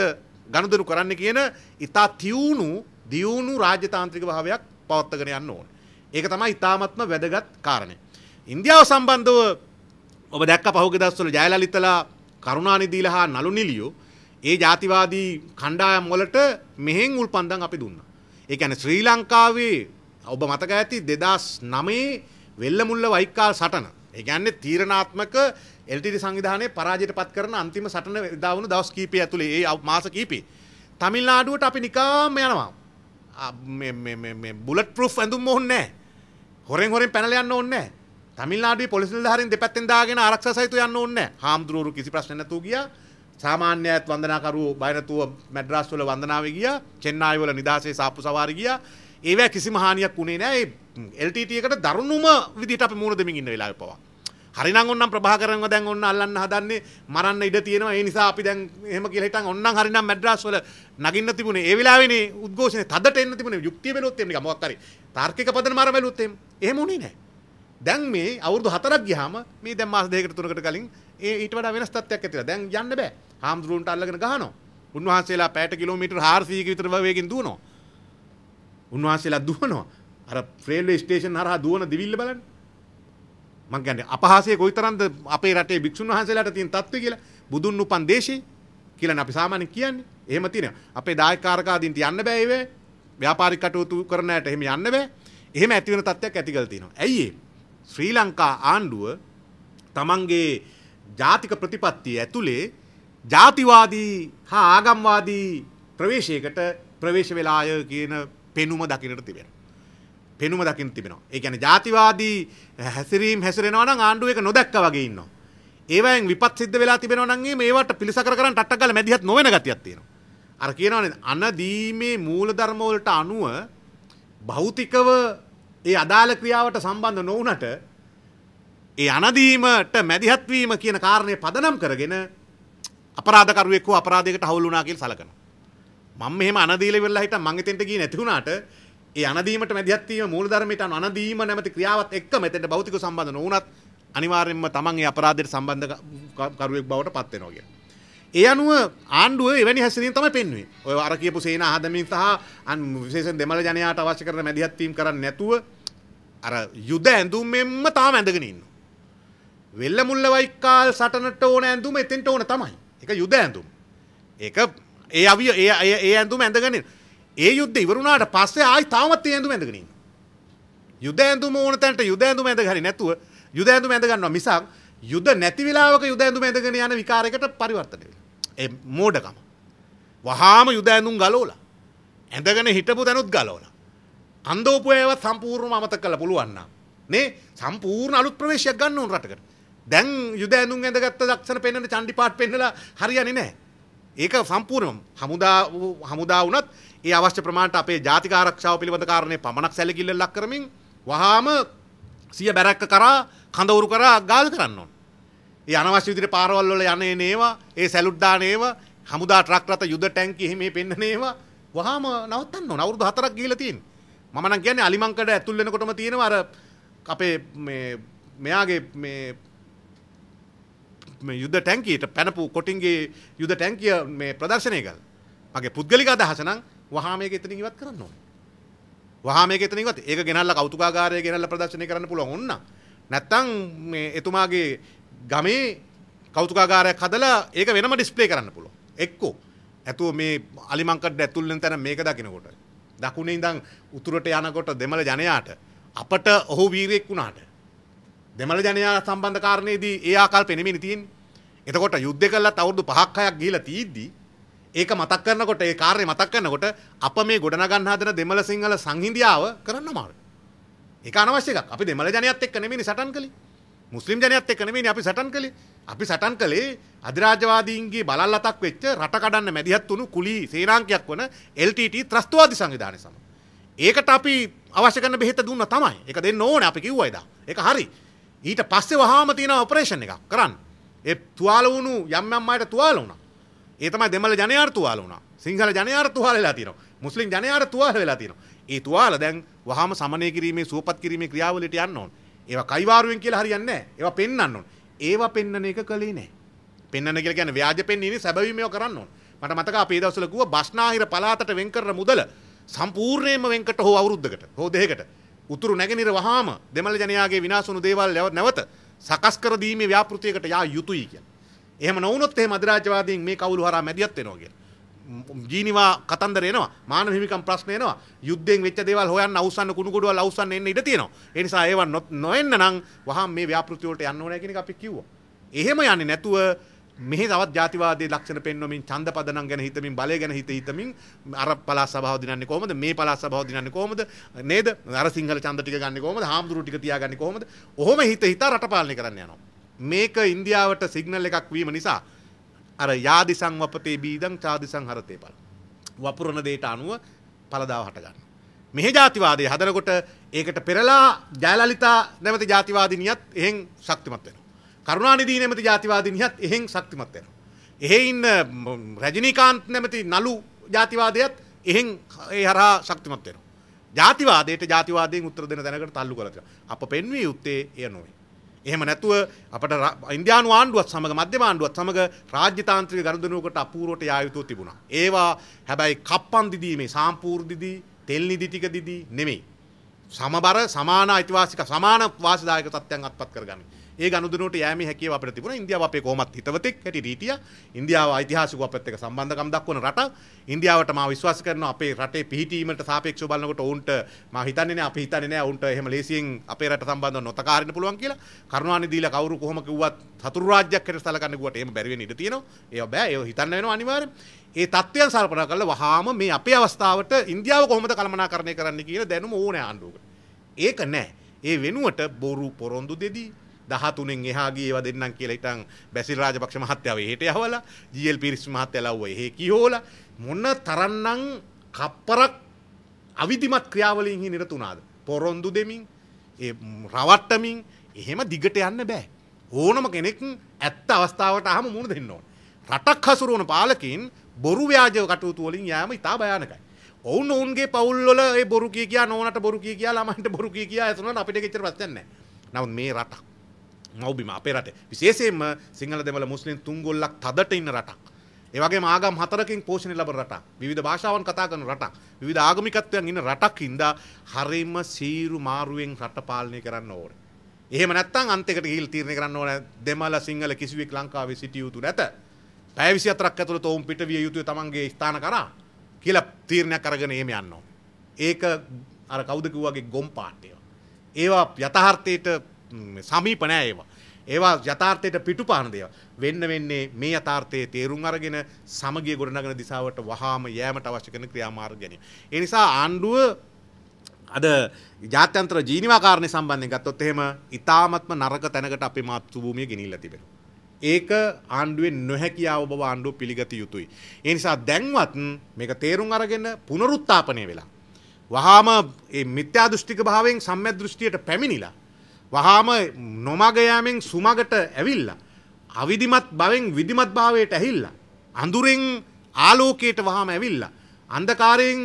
ගනුදෙනු කරන්න කියන ඉතා තියුණු දියුණු රාජ්‍යතාන්ත්‍රික භාවයක් පවත්වාගෙන යන්න ඕනේ. ඒක තමයි ඉතාමත්ම වැදගත් කාරණය. ඉන්දියාව සම්බන්ධව ඔබ දැක්ක පහුගිය දවස්වල ජයලලිතලා කරුණානිධිලා හා නලු නිලියෝ ඒ ජාතිවාදී කණ්ඩායම් වලට මෙහෙන් උල්පන්දම් අපි දුන්නා. ඒ කියන්නේ ශ්‍රී ලංකාවේ ඔබ මතක ඇති 2009 වෙල්ලමුල්ල වයිකාල් සටන. ඒ කියන්නේ තීරණාත්මක එල්ටීටී සංවිධානයේ පරාජයට පත් කරන අන්තිම සටන එදා වුණු දවස් කීපය ඇතුලේ ඒ මාස කීපේ තමිල්නාඩුවට අපි නිකාම යනවා. මේ මේ මේ බුලට් ප්‍රූෆ් ඇඳුම් ඕනේ නැහැ. හොරෙන් හොරෙන් පැනලා යන්න ඕනේ නැහැ. තමිල්නාඩු පොලිස් නිලධාරීන් දෙපැත්තෙන් දාගෙන ආරක්ෂා සහිතව යන්න ඕනේ නැහැ. හාමුදුරුවෝ කිසි ප්‍රශ්න නැතුව ගියා. සාමාන්‍ය අයත් වන්දනාකරුවෝ බය නැතුව මැඩ්‍රාස් වල වන්දනාවේ ගියා. චෙන්නයි වල නිදාසේ සාප්පු සවාරි ගියා. ඒවැ කිසිම හානියක් උනේ නැහැ. ඒ LTT එකට දරුණුම විදිහට අපි මූණ දෙමින් ඉන්න වෙලාවේ පවා. හරිනම් ඔන්නම් ප්‍රභාකරන්ව දැන් ඔන්න අල්ලන්න හදන්නේ මරන්න ඉඩ තියෙනවා. ඒ නිසා අපි දැන් එහෙම කියලා හිටන් ඔන්නම් හරිනම් මැඩ්‍රාස් වල නගින්න තිබුණේ. ඒ වෙලාවේනේ උද්ඝෝෂණය තදට එන්න තිබුණේ. යුක්තිය බැලුවොත් එන්නේ මොකක් හරි. තාර්කික පදනම අර බැලුවොත් එහෙම. එහෙම උනේ නැහැ. දැන් මේ අවුරුදු හතරක් ගියාම මේ දැන් මාස දෙකකට තුනකට කලින් ඒ ඊට වඩා වෙනස් තත්ත්වයක් ඇතිලා. දැන් යන්න බෑ. හාමුදුරුවන්ට අල්ලගෙන ගහනවා. උන්වහන්සේලා පැයට කිලෝමීටර් 400 ක විතර වේගෙන් දුවනවා. උන්වහන්සේලා දුවනවා. අර රේල්වේ ස්ටේෂන් හරහා දුවන දිවිල්ල බලන්න. මං කියන්නේ අපහාසය කොයිතරම්ද අපේ රටේ භික්ෂුන් වහන්සේලාට තියෙන තත්ත්වය කියලා. බුදුන් උපන් දේශේ කියලානේ අපි සාමාන්‍යයෙන් කියන්නේ. එහෙම තියෙනවා. අපේ දායකකාරකාදීන්ට යන්න බෑ ඒවේ. ව්‍යාපාරික කටයුතු කරන අයට එහෙම යන්න බෑ. එහෙම ඇති වෙන තත්ත්වයක් ඇති කරලා තියෙනවා. ඇයි ඒ? ශ්‍රී ලංකා ආණ්ඩුව තමන්ගේ ජාතික ප්‍රතිපත්තිය ඇතුළේ ජාතිවාදී හා ආගම්වාදී ප්‍රවේශයකට ප්‍රවේශ වෙලාය කියන පෙනුම දකිනට තිබෙන. පෙනුම දකින තිබෙනවා. ඒ කියන්නේ ජාතිවාදී හැසිරීම් හැසිරෙනවා නම් ආණ්ඩුව එක නොදැක්ක වගේ ඉන්නවා. ඒවයින් විපත් සිද්ධ වෙලා තිබෙනවා නම් මේවට පිළිසකර කරන් ටට්ටක් ගාලා මැදිහත් නොවන ගතියක් තියෙනවා. අර කියනවනේ අනදීමේ මූලධර්ම වලට අනුව භෞතිකව ඒ අදාළ ක්‍රියාවට සම්බන්ධ නොවුනට ඒ අනදීමට මැදිහත් වීම කියන කාරණය පදනම් කරගෙන අපරාධකරුවෙක් හෝ අපරාධයකට හවුල් වුණා කියලා සලකනවා. මම මෙහෙම අනදීල වෙලා හිටන් මං එතෙන්ට ගියේ නැති වුණාට ඒ අනදීමට මැදිහත් වීම මූලධර්මයට අනදීම නැමැති ක්‍රියාවත් එක්කම එතෙන්ට භෞතික සම්බන්ධ නොවුණත් අනිවාර්යයෙන්ම තමන් ඒ අපරාධයට සම්බන්ධ කරුවෙක් බවට පත් වෙනවා කියලා. ඒ අනුව ආණ්ඩුව එවැනි හැසිරීම තමයි පෙන්වන්නේ. ඔය අර කියපු සේනා හදමින් සහ විශේෂයෙන් දෙමළ ජනයාට අවශ්‍ය කරන මැදිහත්වීම් කරන්නේ නැතුව අර යුද ඇඳුම් මෙම්ම තාම ඇඳගෙන ඉන්න. වෙල්ල මුල්ල වයිකාල් සටනට ඕන ඇඳුම එතෙන්ට ඕන තමයි. එක යුද ඇඳුම්. ඒක ඒ අවිය ඒ ඒ ඇඳුම ඇඳගෙන ඒ යුද්ධ ඉවරුණාට පස්සේ ආයි තාමත් ඒ ඇඳුම ඇඳගෙන ඉන්න. යුද ඇඳුම ඕන තැනට යුද ඇඳුම ඇඳ ගහරි නැතුව යුද ඇඳුම ඇඳ ගන්නවා මිසක් යුද නැති වෙලාවක යුද ඇඳුම ඇඳගෙන යන විකාරයකට පරිවර්තනය වෙනවා. ඒ මෝඩකම. වහාම යුද ඇඳුම් ගලවලා ඇඳගෙන හිටපු දැනුත් ගලවලා අන්දෝපයවත් සම්පූර්ණම අමතක කළ පුළුවන් නම් නේ සම්පූර්ණ අලුත් ප්‍රවේශයක් ගන්න උන් රටකට. දැන් යුද ඇඳුම් ඇඳගත්ත දක්ෂණ පෙන්වන චණ්ඩි පාට් පෙන්වලා හරියන්නේ නැහැ. ඒක සම්පූර්ණම හමුදා හමුදා වුණත් ඒ අවශ්‍ය ප්‍රමාණයට අපේ ජාතික ආරක්ෂාව පිළිබඳ කාරණේ පමණක් සැලකිල්ල ලක් කරමින් වහාම සිය බැරැක්ක කරා කඳවුරු කරා ගාල් කරන්න ඕන. ඒ අනවශ්‍ය විදිහට පාරවල් වල යන්නේ නේවා, ඒ සැලුට් දාන ඒවා, හමුදා ට්‍රක් රථ යුද ටැංකි එහෙම මේ පෙන්නන ඒවා වහාම නවත්තන්න ඕන. අවුරුදු 4ක් ගිහිලා තියෙනවා. මම නම් කියන්නේ අලිමංකඩ ඇතුල් වෙනකොටම තියෙනවා අර අපේ මේ මෙයාගේ මේ මේ යුද්ධ ටැංකියට පැනපු කොටින්ගේ යුද ටැංකිය මේ ප්‍රදර්ශනය කළ මගේ පුද්ගලික අදහස නම් වහා මේක එතන ඉවත් කරන්න ඕනේ. වහා මේක එතන ඉවත් ඒක ගෙනල්ලා කෞතුකාගාරය ගෙනල්ලා ප්‍රදර්ශනය කරන්න පුළුවන් ඕන්න. නැත්තම් මේ එතුමාගේ ගමේ කෞතුකාගාරයක් හදලා ඒක වෙනම ඩිස්ප්ලේ කරන්න පුළුවන්. එක්කෝ. ඇතුව මේ අලිමංකඩ ඇතුල් වෙන තැන මේක දකින්නකොට. දකුණේ ඉඳන් උතුරට යනකොට දෙමළ ජනයාට අපට ඔහු වීරයෙක් වුණාට දෙමළ ජනයා සම්බන්ධ කාරණේදී ඒ ආකල්පෙ නෙමෙයි තියෙන්නේ. එතකොට යුද්ධ කළත් අවුරුදු 5ක් 6ක් ගිහිලා තියෙද්දී ඒක මතක් කරනකොට ඒ කාර්යය මතක් කරනකොට අප මේ ගොඩනගන්න හදන දෙමළ සිංහල සංහිඳියාව කරන්න අමාරුයි. ඒක අනවශ්‍ය එකක්. අපි දෙමළ ජනයාත් එක්ක නෙමෙයි සටන් කළේ. මුස්ලිම් ජනයාත් එක්ක නෙමෙයි අපි සටන් කළේ. අපි සටන් කළේ අධිරාජ්‍යවාදීන්ගේ බලල්ලතක් වෙච්ච රට කඩන්න මැදිහත් වුණු කුලී සේනාංකයක් වන LTT ත්‍රස්තවාදී සංවිධානය සමග. ඒකට අපි අවශ්‍ය කරන බෙහෙත දුන්න තමයි. ඒක දෙන්න ඕනේ අපි කිව්වා එදා. ඒක හරි. ඊට පස්සේ වහාම තියෙන ඔපරේෂන් එකක් කරන්න. ඒ තුවාල වුණු යම් යම් අයට තුවාල වුණා. ඒ තමයි දෙමළ ජනයාට තුවාල වුණා. සිංහල ජනයාට තුවාල වෙලා තියෙනවා. මුස්ලිම් ජනයාට තුවාල වෙලා තියෙනවා. ඒ තුවාල දැන් වහාම සමනය කිරීමේ සුවපත් කිරීමේ ක්‍රියාවලියට යන්න ඕන. ඒවා කයිවාරුවෙන් කියලා හරියන්නේ නැහැ. ඒවා පෙන්වන්න ඕන. ඒවා පෙන්වන එක කළේ නැහැ. පෙන්වන කියලා කියන්නේ ව්‍යාජ පෙන්වීමේ සැබවීමව කරන්න ඕන. මට මතක අපේ දවස්වල කිව්වා බස්නාහිර පළාතට වෙන් කරන මුදල සම්පූර්ණයෙන්ම වෙන්කට හෝ අවුරුද්දකට හෝ දෙකකට උතුරු නැගෙනහිර වහාම දෙමළ ජනයාගේ විනාශ වුණු දේවල් නැවත සකස් කර දීමේ ව්‍යාපෘතියකට යා යුතුයි කියලා. එහෙම නොවුනොත් එහෙම අධිරාජ්‍යවාදීන් මේ කවුරු හරහා මැදිහත් වෙනවා කියලා. ජීනිවා කතන්දර එනවා මානව හිමිකම් ප්‍රශ්න එනවා යුද්ධයෙන් වෙච්ච දේවල් හොයන්න අවසන්න කුණු ගොඩවල් අවසන්න එන්න ඉඩ තියෙනවා ඒ නිසා ඒවා නොඑන්න නම් වහාම මේ ව්‍යාපෘති වලට යන්න ඕනේ කියන එක අපි කිව්වා එහෙම යන්නේ නැතුව මෙහි තවත් ජාතිවාදයේ ලක්ෂණ පෙන්වමින් ඡන්ද පදනම් ගැන හිතමින් බලය ගැන හිත හිතමින් අර පලාස් සභාව දිනන්නේ කොහොමද මේ පලාස් සභාව දිනන්නේ කොහොමද නේද අර සිංහල ඡන්ද ටික ගන්නේ කොහොමද හාමුදුරුවෝ ටික තියාගන්නේ කොහොමද ඔහොම හිත හිතා රට පාලනය කරන්න යනවා මේක ඉන්දියාවට සිග්නල් එකක් වීම නිසා අර යාදි සංවපතේ බීදං චාදි සංහරතේ පල. වපුරන දේට අනුව පළදාව හටගන්න. මෙහි ජාතිවාදය හදනකොට ඒකට පෙරලා ජයලලිතා නැමති ජාතිවාදිනියත් එහෙන් ශක්තිමත් වෙනවා. කරුණානිදී නැමති ජාතිවාදිනියත් එහෙන් ශක්තිමත් වෙනවා. එහෙ ඉන්න රජිනිකාන්ත් නැමති නලු ජාතිවාදයත් එහෙන් ඒ හරහා ශක්තිමත් වෙනවා. ජාතිවාදයට ජාතිවාදයෙන් උත්තර දෙන දැනකට තල්ලු කරලා තියෙනවා. අප පෙන්වී යුත්තේ එය නොවේ. එහෙම නැතුව අපට ඉන්දියානු ආණ්ඩුවත් සමග මධ්‍යම ආණ්ඩුවත් සමග රාජ්‍යතාන්ත්‍රික ගනුදෙනුවකට අපූර්වට යා යුතුව තිබුණා. ඒවා හැබැයි කප්පන් දිදීමේ සාම්පූර්ණ දිදී, තෙල් නිදි ටික දිදී නෙමෙයි. සමබර සමාන අයිතිවාසික සමාන වාසිදායක තත්ත්වයන් අත්පත් කරගන්නේ. ඒ ගනුදෙනුවට යෑමේ හැකියාව අපිට තිබුණා. ඉන්දියාව අපේ කොහොමත් හිතවතෙක් හැටි රීතිය. ඉන්දියාව ඓතිහාසිකව අපත් එක්ක සම්බන්ධකම් දක්වන රට. ඉන්දියාවට මම විශ්වාස කරනවා අපේ රටේ පිහිටීමට සාපේක්ෂව බලනකොට ඔවුන්ට මම හිතන්නේ නෑ අපි හිතන්නේ නෑ ඔවුන්ට එහෙම ලේසියෙන් අපේ රට සම්බන්ධව නොතකා හරින්න පුළුවන් කියලා. කරුණානිධිලා කවුරු කොහොම කිව්වත් සතුරු රාජ්‍යයක් හැටියට සැලකන්න කිව්වට එහෙම බැරි වෙන්න ඉඩ තියෙනවා. ඒව බෑ. ඒව හිතන්න වෙනවා අනිවාර්යෙන්. ඒ තත්ත්වයන් සල්පනා කරලා වහාම මේ අපේ අවස්ථාවට ඉන්දියාව කොහොමද කළමනාකරණය කරන්න කියන දැනුම ඕනෑ ආණ්ඩුවකට. ඒක නෑ. ඒ වෙනුවට බොරු පොරොන්දු දෙදී 13න් එහා ගියව දෙන්නම් කියලා හිටන් බැසිල් රාජපක්ෂ මහත්තයාව එහෙට යවලා ජීඑල් පීරිස් මහත්තයා ලව්ව එහෙ කියෝලා මොන තරම්නම් කප්පරක් අවිධිමත් ක්‍රියාවලින්හි නිරත වුණාද පොරොන්දු දෙමින් ඒ රවට්ටමින් එහෙම දිගට යන්න බෑ ඕනම කෙනෙක් ඇත්ත අවස්ථාවට අහම මුණ දෙන්න ඕන රටක් හසුරුවන පාලකින් බොරු ව්‍යාජව කටයුතු වලින් යෑම ඉතා භයානකයි ඔවුන් ඔවුන්ගේ පවුල්වල ඒ බොරු කිය කියා නෝනට බොරු කිය කියා ළමයින්ට බොරු කිය කියා ඇතුණාට අපිට කිච්චර ප්‍රශ්නයක් නැහැ නමුත් මේ රටක් මවබිම අපේ රට විශේෂයෙන්ම සිංහල දෙමළ මුස්ලිම් තුන්ගොල්ලක් තදට ඉන්න රටක්. ඒවගේ ආගම් හතරකින් පෝෂණය ලබන රටක්. විවිධ භාෂාවන් කතා කරන රටක්. විවිධ ආගමිකත්වයන් ඉන්න රටක් ඉඳා හරීම සීරු මාරුවෙන් රට පාලනය කරන්න ඕනේ. එහෙම නැත්නම් අන්තිකට ගිහිල් තීරණය කරන්න ඕනේ දෙමළ සිංහල කිසිවෙක් ලංකාවේ සිටිය යුතු නැත. පැය 24ක් ඇතුළත ඔවුන් පිටවිය යුතුය තමන්ගේ ස්ථාන කරා කියලා තීරණයක් අරගෙන එහෙම යන්න ඕනේ. ඒක අර කවුද කිව්වාගේ ගොම් පාට්ටිය. ඒවා යථාර්ථයට සමීප නෑ ඒවා. ඒවා යථාර්ථයට පිටුපාන දේවල්. වෙන්න වෙන්නේ මේ යථාර්ථයේ තේරුම් අරගෙන සමගිය ගොඩනගන දිශාවට වහාම යෑමට අවශ්‍ය කරන ක්‍රියාමාර්ග ගැනීම. ඒ නිසා ආණ්ඩුව අද ජාත්‍යන්තර ජීනිවා කාරණේ සම්බන්ධයෙන් ගත්තොත් එහෙම ඊ타මත්ම නරක තැනකට අපේ මාතෘභූමිය ගෙනිලා තිබෙනවා. ඒක ආණ්ඩුවේ නොහැකියාව බව ආණ්ඩුව පිළිගත යුතුයි. ඒ නිසා දැන්වත් මේක තේරුම් අරගෙන පුනරුත්ථාපනය වෙලා වහාම මේ මිත්‍යා දෘෂ්ටික භාවයෙන් සම්මිය දෘෂ්ටියට පැමිණිලා වහාම නොමග යෑමෙන් සුමගට ඇවිල්ලා අවිධිමත් භවෙන් විධිමත් භාවයට ඇහිල්ලා අඳුරෙන් ආලෝකයට වහාම ඇවිල්ලා අන්ධකාරයෙන්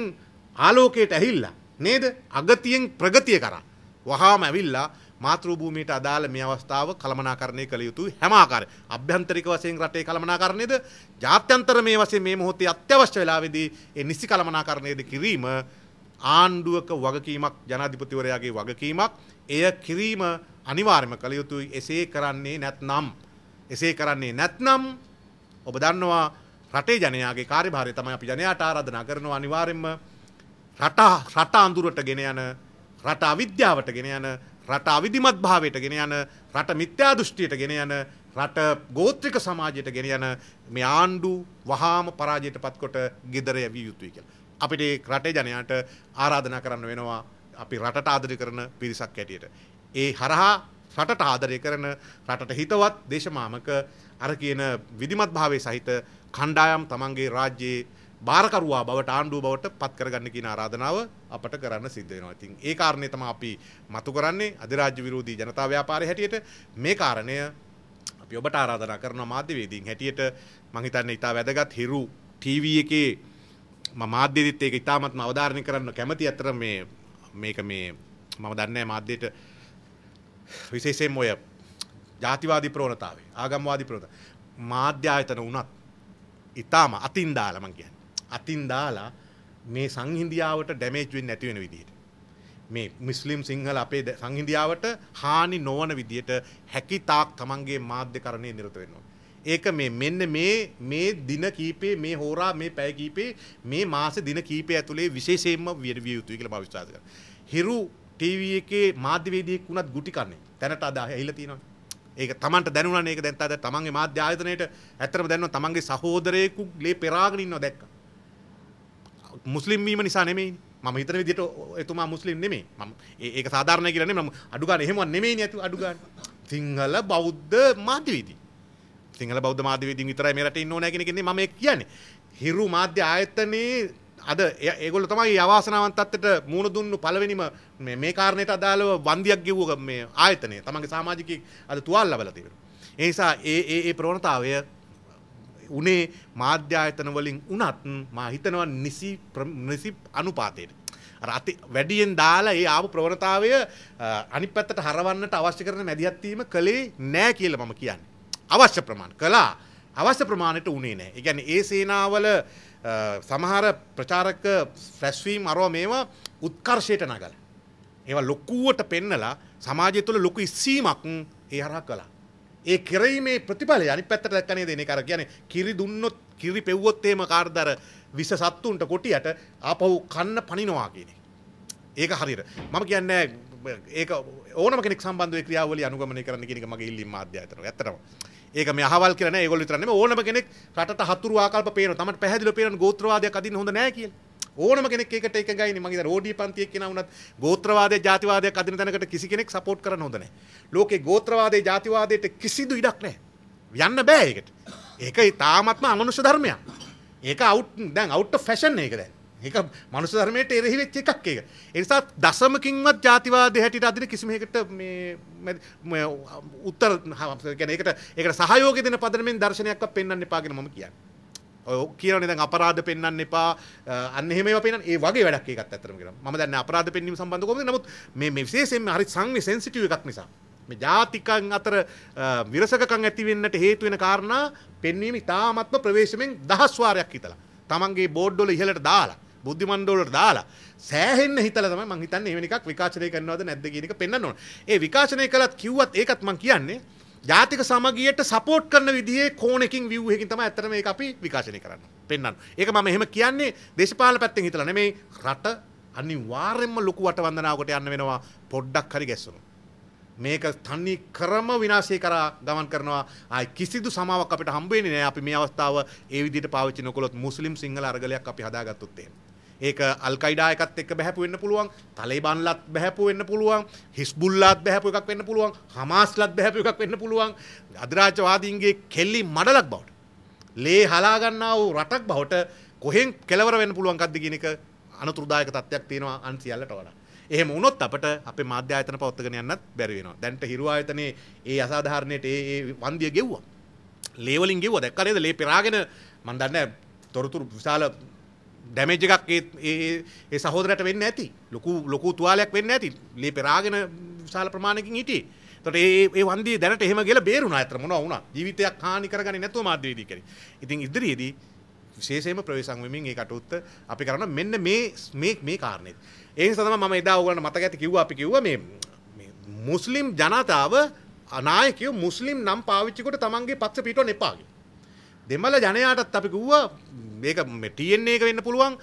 ආලෝකයට ඇහිල්ලා නේද අගතියෙන් ප්‍රගතිය කරා වහාම ඇවිල්ලා මාතෘ භූමියට අදාළ මේ අවස්ථාව කළමනාකරණය කළ යුතුයි හැම ආකාරය අභ්‍යන්තරික වශයෙන් රටේ කළමනාකරණයද ජාත්‍යන්තර මේ වශයෙන් මේ මොහොතේ අත්‍යවශ්‍ය වෙලාවේදී ඒ නිසි කළමනාකරණයද කිරීම ආණ්ඩුවක වගකීමක් ජනාධිපතිවරයාගේ වගකීමක් එය කිරීම අනිවාර්යම කළ යුතුයි එසේ කරන්නේ නැත්නම් එසේ කරන්නේ නැත්නම් ඔබ දන්නවා රටේ ජනයාගේ කාර්යභාරය තමයි අපි ජනයාට ආරාධනා කරනවා අනිවාර්යයෙන්ම රට රට අඳුරට ගෙන යන රට අවිද්‍යාවට ගෙන යන රට අවිධිමත් භාවයට ගෙන යන රට මිත්‍යා දෘෂ්ටියට ගෙන යන රට ගෝත්‍රික සමාජයට ගෙන යන මේ ආණ්ඩු වහාම පරාජයට පත්කොට gedara යවිය යුතුයි කියලා. අපිට රටේ ජනයාට ආරාධනා කරන්න වෙනවා අපි රටට ආදරය කරන පිරිසක් ඇටියට. ඒ හරහා රටට ආදරය කරන රටට හිතවත් දේශමාමක අර කියන විධිමත් භාවය සහිත කණ්ඩායම් තමන්ගේ රාජ්‍යයේ බාරකරවා බවට ආණ්ඩුව බවට පත් කරගන්න කියන ආරාධනාව අපට කරන්න සිද්ධ වෙනවා. ඉතින් ඒ කාරණේ තමයි අපි මතු කරන්නේ අධිරාජ්‍ය විරෝධී ජනතා ව්‍යාපාරයේ හැටියට මේ කාරණය අපි ඔබට ආරාධනා කරන මාධ්‍යවේදීන් හැටියට මම හිතන්නේ ඊට වැඩගත් හිරු ටීවී එකේ මම මාධ්‍යදිත් ඒක ඉතාමත්ම අවධාරණය කරන්න කැමති අතර මේ මේක මේ මම දන්නේ මාධ්‍යයට විශේෂයෙන්ම ඔය ජාතිවාදී ප්‍රවණතාවේ ආගම්වාදී ප්‍රවණතාව මාධ්‍ය ආයතන වුණත් ඊටාම අතින් දාලා මං කියන්නේ අතින් දාලා මේ සංහිඳියාවට ඩැමේජ් වෙන්නේ නැති වෙන විදිහට මේ මුස්ලිම් සිංහල අපේ සංහිඳියාවට හානි නොවන විදිහට හැකි තාක් Tamanගේ මාධ්‍යකරණයේ නිරත වෙනවා ඒක මේ මෙන්න මේ මේ දින කීපේ මේ හෝරා මේ පැය කීපේ මේ මාස දින කීපය ඇතුලේ විශේෂයෙන්ම විය යුතුයි කියලා මම විශ්වාස කරනවා. හිරු ටීවී එකේ මාධ්‍යවේදියෙක් වුණත් ගුටි කන්නේ. දැනට අද ඇහිලා තියෙනවා. ඒක Tamanට දැනුණානේ ඒක දැන් තාද Tamanගේ මාධ්‍ය ආයතනයේට ඇත්තටම දැනනවා Tamanගේ සහෝදරයෙකු ලේ පෙරාගෙන ඉන්නවා දැක්කා. මුස්ලිම් වීම නිසා නෙමෙයිනේ. මම හිතන විදිහට එතුමා මුස්ලිම් නෙමෙයි. මම ඒක සාධාරණයි කියලා නෙමෙයි. මම අඩු ගන්න එහෙමවත් නෙමෙයිනේ අඩු ගන්න. සිංහල බෞද්ධ මාධ්‍යවේදී සිංහල බෞද්ධ මාධ්‍යවේදීන් විතරයි මේ රටේ ඉන්න ඕනෑ කියන එකනේ මම කියන්නේ. හිරු මාධ්‍ය ආයතනයේ අද ඒගොල්ලෝ තමයි අවාසනාවන්ත තත්ත්වයට මූණ දුන්නු පළවෙනිම මේ මේ කාරණයට අදාළව වන්දියක් ගෙවුව මේ ආයතනය තමන්ගේ සමාජිකයෙක් අද තුවාල ලබලා තිබෙනවා. ඒ නිසා ඒ ඒ ඒ ප්‍රවණතාවය උනේ මාධ්‍ය ආයතන වලින් උනත් මා හිතනවා නිසි නිසි අනුපාතයට අර අති වැඩියෙන් දාලා ඒ ආපු ප්‍රවණතාවය අනිත් පැත්තට හරවන්නට අවශ්‍ය කරන මැදිහත් වීම කලේ නෑ කියලා මම කියන්නේ. අවශ්‍ය ප්‍රමාණ කළා අවශ්‍ය ප්‍රමාණයට උනේ නෑ එකැන ඒ සේනාවල සමහර ප්‍රචාරක ෆ්‍රැස්වීම් අරෝ මේවා උත්කර්ශයට නගල ඒව ලොක්කුවට පෙන්නලා සමාජය තුළ ලොකු ඉස්සීමක් ඒ හරහ කලා ඒ කෙරීමේ ප්‍රතිඵල අනි පැත්තට දැක්කනේ දෙන කර කියන කිරි දුන්නොත් කිරි පෙව්වොත්තේම කාර්දර විස සත්තුන්ට කොටියට ආපහු කන්න පනිනවා කියන ඒක හරිර මම කියන්න ඒක ඕනම කෙනෙක් සම්බන්ධ ක්‍රියාවල අනුගමනය කරන්න කෙනෙක මගේ ඉල්ලින් මාධ්‍යතර ඇතරවා ඒක මේ අහවල් කියලා නෑ ඒගොල්ලෝ විතර නෙමෙයි ඕනම කෙනෙක් රටට හතුරු ආකල්ප පේනවා. තමන්ට පැහැදිලිව පේන ගෝත්‍රවාදයක් අදින්න හොඳ නෑ කියලා. ඕනම කෙනෙක් ඒකට එකඟයිනේ. මම හිතන රෝඩී පන්තියේ කෙනා වුණත් ගෝත්‍රවාදය, ජාතිවාදයක් අදින තැනකට කිසි කෙනෙක් සපෝට් කරන්න හොඳ නෑ. ලෝකේ ගෝත්‍රවාදය, ජාතිවාදයට කිසිදු ඉඩක් නෑ. යන්න බෑ ඒකට. ඒක තාමත්ම අමනුෂ්‍ය ධර්මයක්. ඒක අවුට් දැන් අවුට් ෆැෂන් ඒක දැන්. ඒක මනුස්ස ධර්මයට එරෙහි වෙච්ච එකක් ඒක. ඒ නිසා දශමකින්වත් ಜಾතිවාදයේ හැටියට අදින කිසිම එකකට මේ උත්තර කියන්නේ ඒකට ඒකට සහයෝගය දෙන පදනමින් දර්ශනයක්වත් පෙන්වන්න එපා කියලා මම කියන්නේ. කියනනේ දැන් අපරාධ පෙන්වන්න එපා අන්න එහෙම ඒවා පෙන්වන්න ඒ වගේ වැඩක් ඒකත් ඇත්තටම කියලා. මම දන්නේ අපරාධ පෙන්වීම සම්බන්ධ කොහොමද? නමුත් මේ මේ විශේෂයෙන්ම හරි සංවි සෙන්සිටිව් එකක් නිසා මේ ජාතිකන් අතර විරසකකම් ඇති වෙන්නට හේතු වෙන කාරණා පෙන්වීම ඉතාමත්ම ප්‍රවේශමෙන් දහස් වාරයක් හිතලා. Tamange board වල ඉහළට දාලා බුද්ධිමන්ඩෝලට දාලා සෑහෙන්න හිතල තම මහිතන්න ඒනිකක් විකාශනය කරනවද නැද්ද කියනක පෙන්න්නනවා ඒ විකාශනය කළත් කිව්වත් ඒකත් මං කියන්නේ ජාතික සමගියට සපෝට් කරන විදිේ කෝනෙකින් වියහකින් තම ඇතර මේ අපි විකාශනය කරන්න පෙන්න්න ඒක ම එහෙම කියන්නේ දේශපාල පැත්තෙන් හිතල නෙමේ රට අනි වාරෙන්ම ලොකුවට වන්දනාවට යන්න වෙනවා පොඩ්ඩක් හරි ගැස්සුණු. මේක තන්නේ කරම විනාශය කරා ගමන් කරනවා අයි කිසිදු සමාවක් අපට හම්බේනෑ අපි මේ අවස්ථාව ඒ විදිට පාවිච්චි නොකොත් මුස්ලිම් සිංහල අරගලයක් අපි හදාගත්තුත්තේ. ඒක අල්කයිඩා එකත් එක්ක බැහැපු වෙන්න පුළුවන් තලේබාන්ලත් බැහැපු වෙන්න පුළුවන් හිස්බුල්ලාත් බැහැපු එකක් වෙන්න පුළුවන් හමාස්ලත් බැහැපු එකක් වෙන්න පුළුවන් අධිරාජ්‍යවාදීන්ගේ කෙල්ලි මඩලක් බවට ලේ හලා ගන්නා වූ රටක් බවට කොහෙන් කෙලවර වෙන්න පුළුවන්කක්ද කියන එක අනතුරුදායක තත්ත්වයක් තියෙනවා අන් සියල්ලට වඩා එහෙම වුණොත් අපට අපේ මාධ්‍ය ආයතන පවත්වාගෙන යන්නත් බැරි වෙනවා දැන්ට හිරු ආයතනයේ ඒ අසාධාරණයට ඒ ඒ වන්දිය ගෙව්වා ලේවලින් ගෙව්වා දැක්කා නේද ලේ පෙරාගෙන මම දන්නේ තොරතුරු විශාල ඩැමේජ් එකක් ඒ සහෝදරට වෙන්න ඇති ලොකු ලොකු තුවාලයක් වෙන්න ඇති ලේ පෙරාගෙන විශාල ප්‍රමාණයකින් හිටියේ. එතකොට ඒ ඒ වන්දියේ දැනට එහෙම ගිහලා බේරුණා අතර මොනවා වුණා? ජීවිතයක් හානි කරගන්නේ නැතුව මාධ්‍යවේදී කරේ. ඉතින් ඉදිරියේදී විශේෂයෙන්ම ප්‍රවේශම් වෙමින් ඒ කටයුත්ත අපි කරනවා මෙන්න මේ මේ මේ කාරණේ. ඒ නිසා තමයි මම එදා ඕගලන්ට මතක ඇති කිව්වා අපි කිව්වා මේ මුස්ලිම් ජනතාව අනායකයෝ මුස්ලිම් නම් පාවිච්චි කොට තමන්ගේ පක්ෂ පිටවෙන්න එපා කියලා. දෙමළ ජනයාටත් අපි කිව්වා මේක ටයන්නේ එක වෙන්න පුළුවන්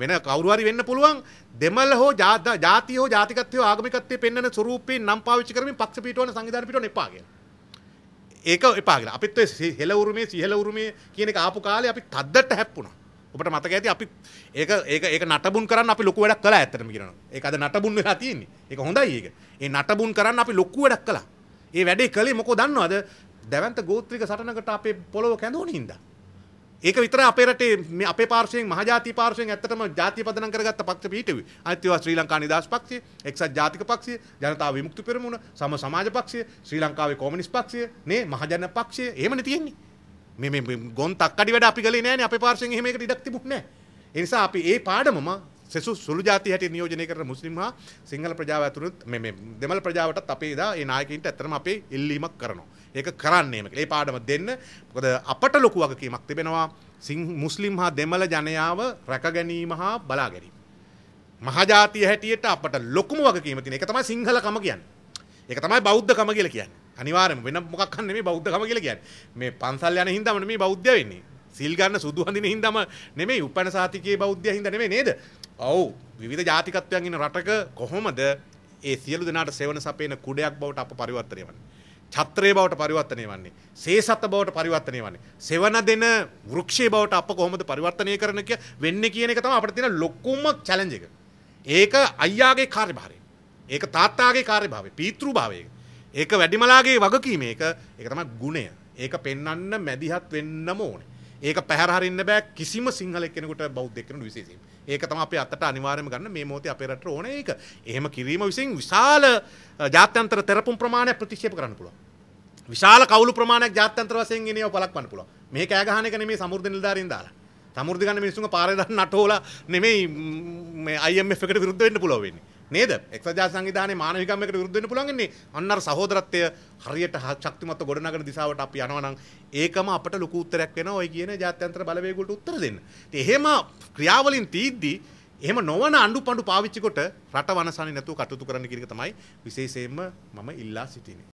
වෙන කවරුවරි වෙන්න පුළුවන් දෙමල් හෝ ජාත ජාතිය ජාතිකත්ය ආගමිකත්ය පෙන්න්න සුරූපී නම් පාවිච්චි කරමින් පක්ෂ පිටවන සංවිධාන පිට එපාග ඒක එපාගල අපිත් හෙලවුරුමේ සිහලවුරුමේ කියන එක ආපු කාලේ අපි තද්දට හැප්පුුණා ඔබට මතක ඇති අපි ඒක ඒක ඒක නටබුන් කරන්න අපි ලොකු වැඩක් කළා ඇත්තටම කියනවා. ඒක අද නටබුන් වෙලා තියෙන්නේ. ඒක හොඳයි ඒක. ඒ නටබුන් කරන්න අපි ලොකු වැඩක් කළා. ඒ වැඩේ කළේ මොකෝ දන්නවද? දැවන්ත ගෝත්‍රික සටනකට අපේ පොළොව කැඳවුණින්දා. ඒක විතර අපේ රටේ මේ අපේ පාර්ශවයෙන් මහජාතිය පාර්ශවයෙන් ඇත්තටම ජාතිය පදනම් කරගත්ත පක්ෂ පිහිටුවේ. අනිත් ඒවා ශ්‍රී ලංකා නිදහස් පක්ෂය, එක්සත් ජාතික පක්ෂය, ජනතා විමුක්ති පෙරමුණ, සම සමාජ පක්ෂය, ශ්‍රී ලංකාවේ කොමියුනිස්ට් පක්ෂය, නේ මහජන පක්ෂය එහෙමනේ තියෙන්නේ. මේ මේ ගොන් තක්කඩි වැඩ අපි ගලේ නෑනේ අපේ පාර්ශවයෙන් එහෙම එකට ඉඩක් තිබුණ නෑ. ඒ නිසා අපි ඒ පාඩමම සෙසු සුළු ජාති හැටියට නියෝජනය කරන මුස්ලිම් හා සිංහල ප්‍රජාව ඇතුළත් මේ මේ දෙමළ ප්‍රජාවටත් අපේ දා ඒ නායකයින්ට ඇත්තටම අපේ ඉල්ලීමක් කරනවා. ඒක කරන්නේම ඒ පාඩම දෙන්න මොකද අපට ලොකු වගකීමක් තිබෙනවා සිං මුස්ලිම් හා දෙමළ ජනයාව රැක ගැනීම හා බලා ගැනීම. මහජාතිය හැටියට අපට ලොකුම වගකීම තියෙන එක තමයි සිංහලකම කියන්නේ. ඒක තමයි බෞද්ධකම කියලා කියන්නේ. අනිවාර්යයෙන්ම වෙන මොකක් හන් නෙමෙයි බෞද්ධකම කියලා කියන්නේ. මේ පන්සල් යන හින්දාම නෙමෙයි බෞද්ධය වෙන්නේ. සිල් ගන්න සුදු හඳින හින්දාම නෙමෙයි උපන සාතිකයේ බෞද්ධය හින්දා නෙමෙයි නේද? ඔව් විවිධ ජාතිකත්වයන් ඉන්න රටක කොහොමද ඒ සියලු දෙනාට සෙවන සපේන කුඩයක් බවට අප පරිවර්තනය වන්නේ? චත්‍රය බවට පරිවර්තනය වන්නේ. සේසත බවට පරිවර්තනය වන්නේ. සෙවන දෙන වෘක්ෂය බවට අප කොහොමද පරිවර්තනය කරන කිය වෙන්නේ කියන එක තමයි අපිට තියෙන ලොකුම චැලෙන්ජ් එක. ඒක අයියාගේ කාර්යභාරය. ඒක තාත්තාගේ කාර්යභාරය. පීතෘ භාවය. ඒක වැඩිමලාගේ වගකීම. ඒක ඒක තමයි ගුණය. ඒක පෙන්වන්න මැදිහත් වෙන්නම ඕනේ. ඒක පැහැර හරින්න බෑ කිසිම සිංහල කෙනෙකුට බෞද්ධ කෙනෙකුට විශේෂයෙන්. ඒක තම අප අතට අනිවාරම ගන්න මේ මෝතය අපේරට ඕන ඒක එහෙම කිරීම විසින් විශාල ජාත්‍යන්තර තෙරපුම් ප්‍රමාණයක් ප්‍රතිශේප කරන්න පුළුව විශාල කවු ප්‍රමාණයක් ජාත්‍යන්තර වසයෙන් ගෙනව පලක්වන්න පුළුව මේ කෑගහනකන මේ සමුෘධ නිල්ධාරින් දාලා සමුෘධගන්න මිනිසුන් පාරදන්න අටෝල නෙමෙයි අයම එකට විරුද්ධ වෙන්න පුළුවවෙන්නේ නේද එක්සජා සංවිධානයේ මානවිකම්මයකට විරුද්ධ වෙන්න පුළුවන් ඉන්නේ අන්න අර සහෝදරත්වය හරියට ශක්තිමත්ව ගොඩනගන දිශාවට අපි යනවා නම් ඒකම අපට ලොකු උත්තරයක් වෙනවා ඔය කියන ජාත්‍යන්තර බලවේගවලට උත්තර දෙන්න. ඉතින් එහෙම ක්‍රියාවලින් තීද්දී එහෙම නොවන අඬු පඬු පාවිච්චි කොට රට වනසන්නේ නැතුව කටයුතු කරන්න කියන එක තමයි විශේෂයෙන්ම මම ඉල්ලා සිටින්නේ.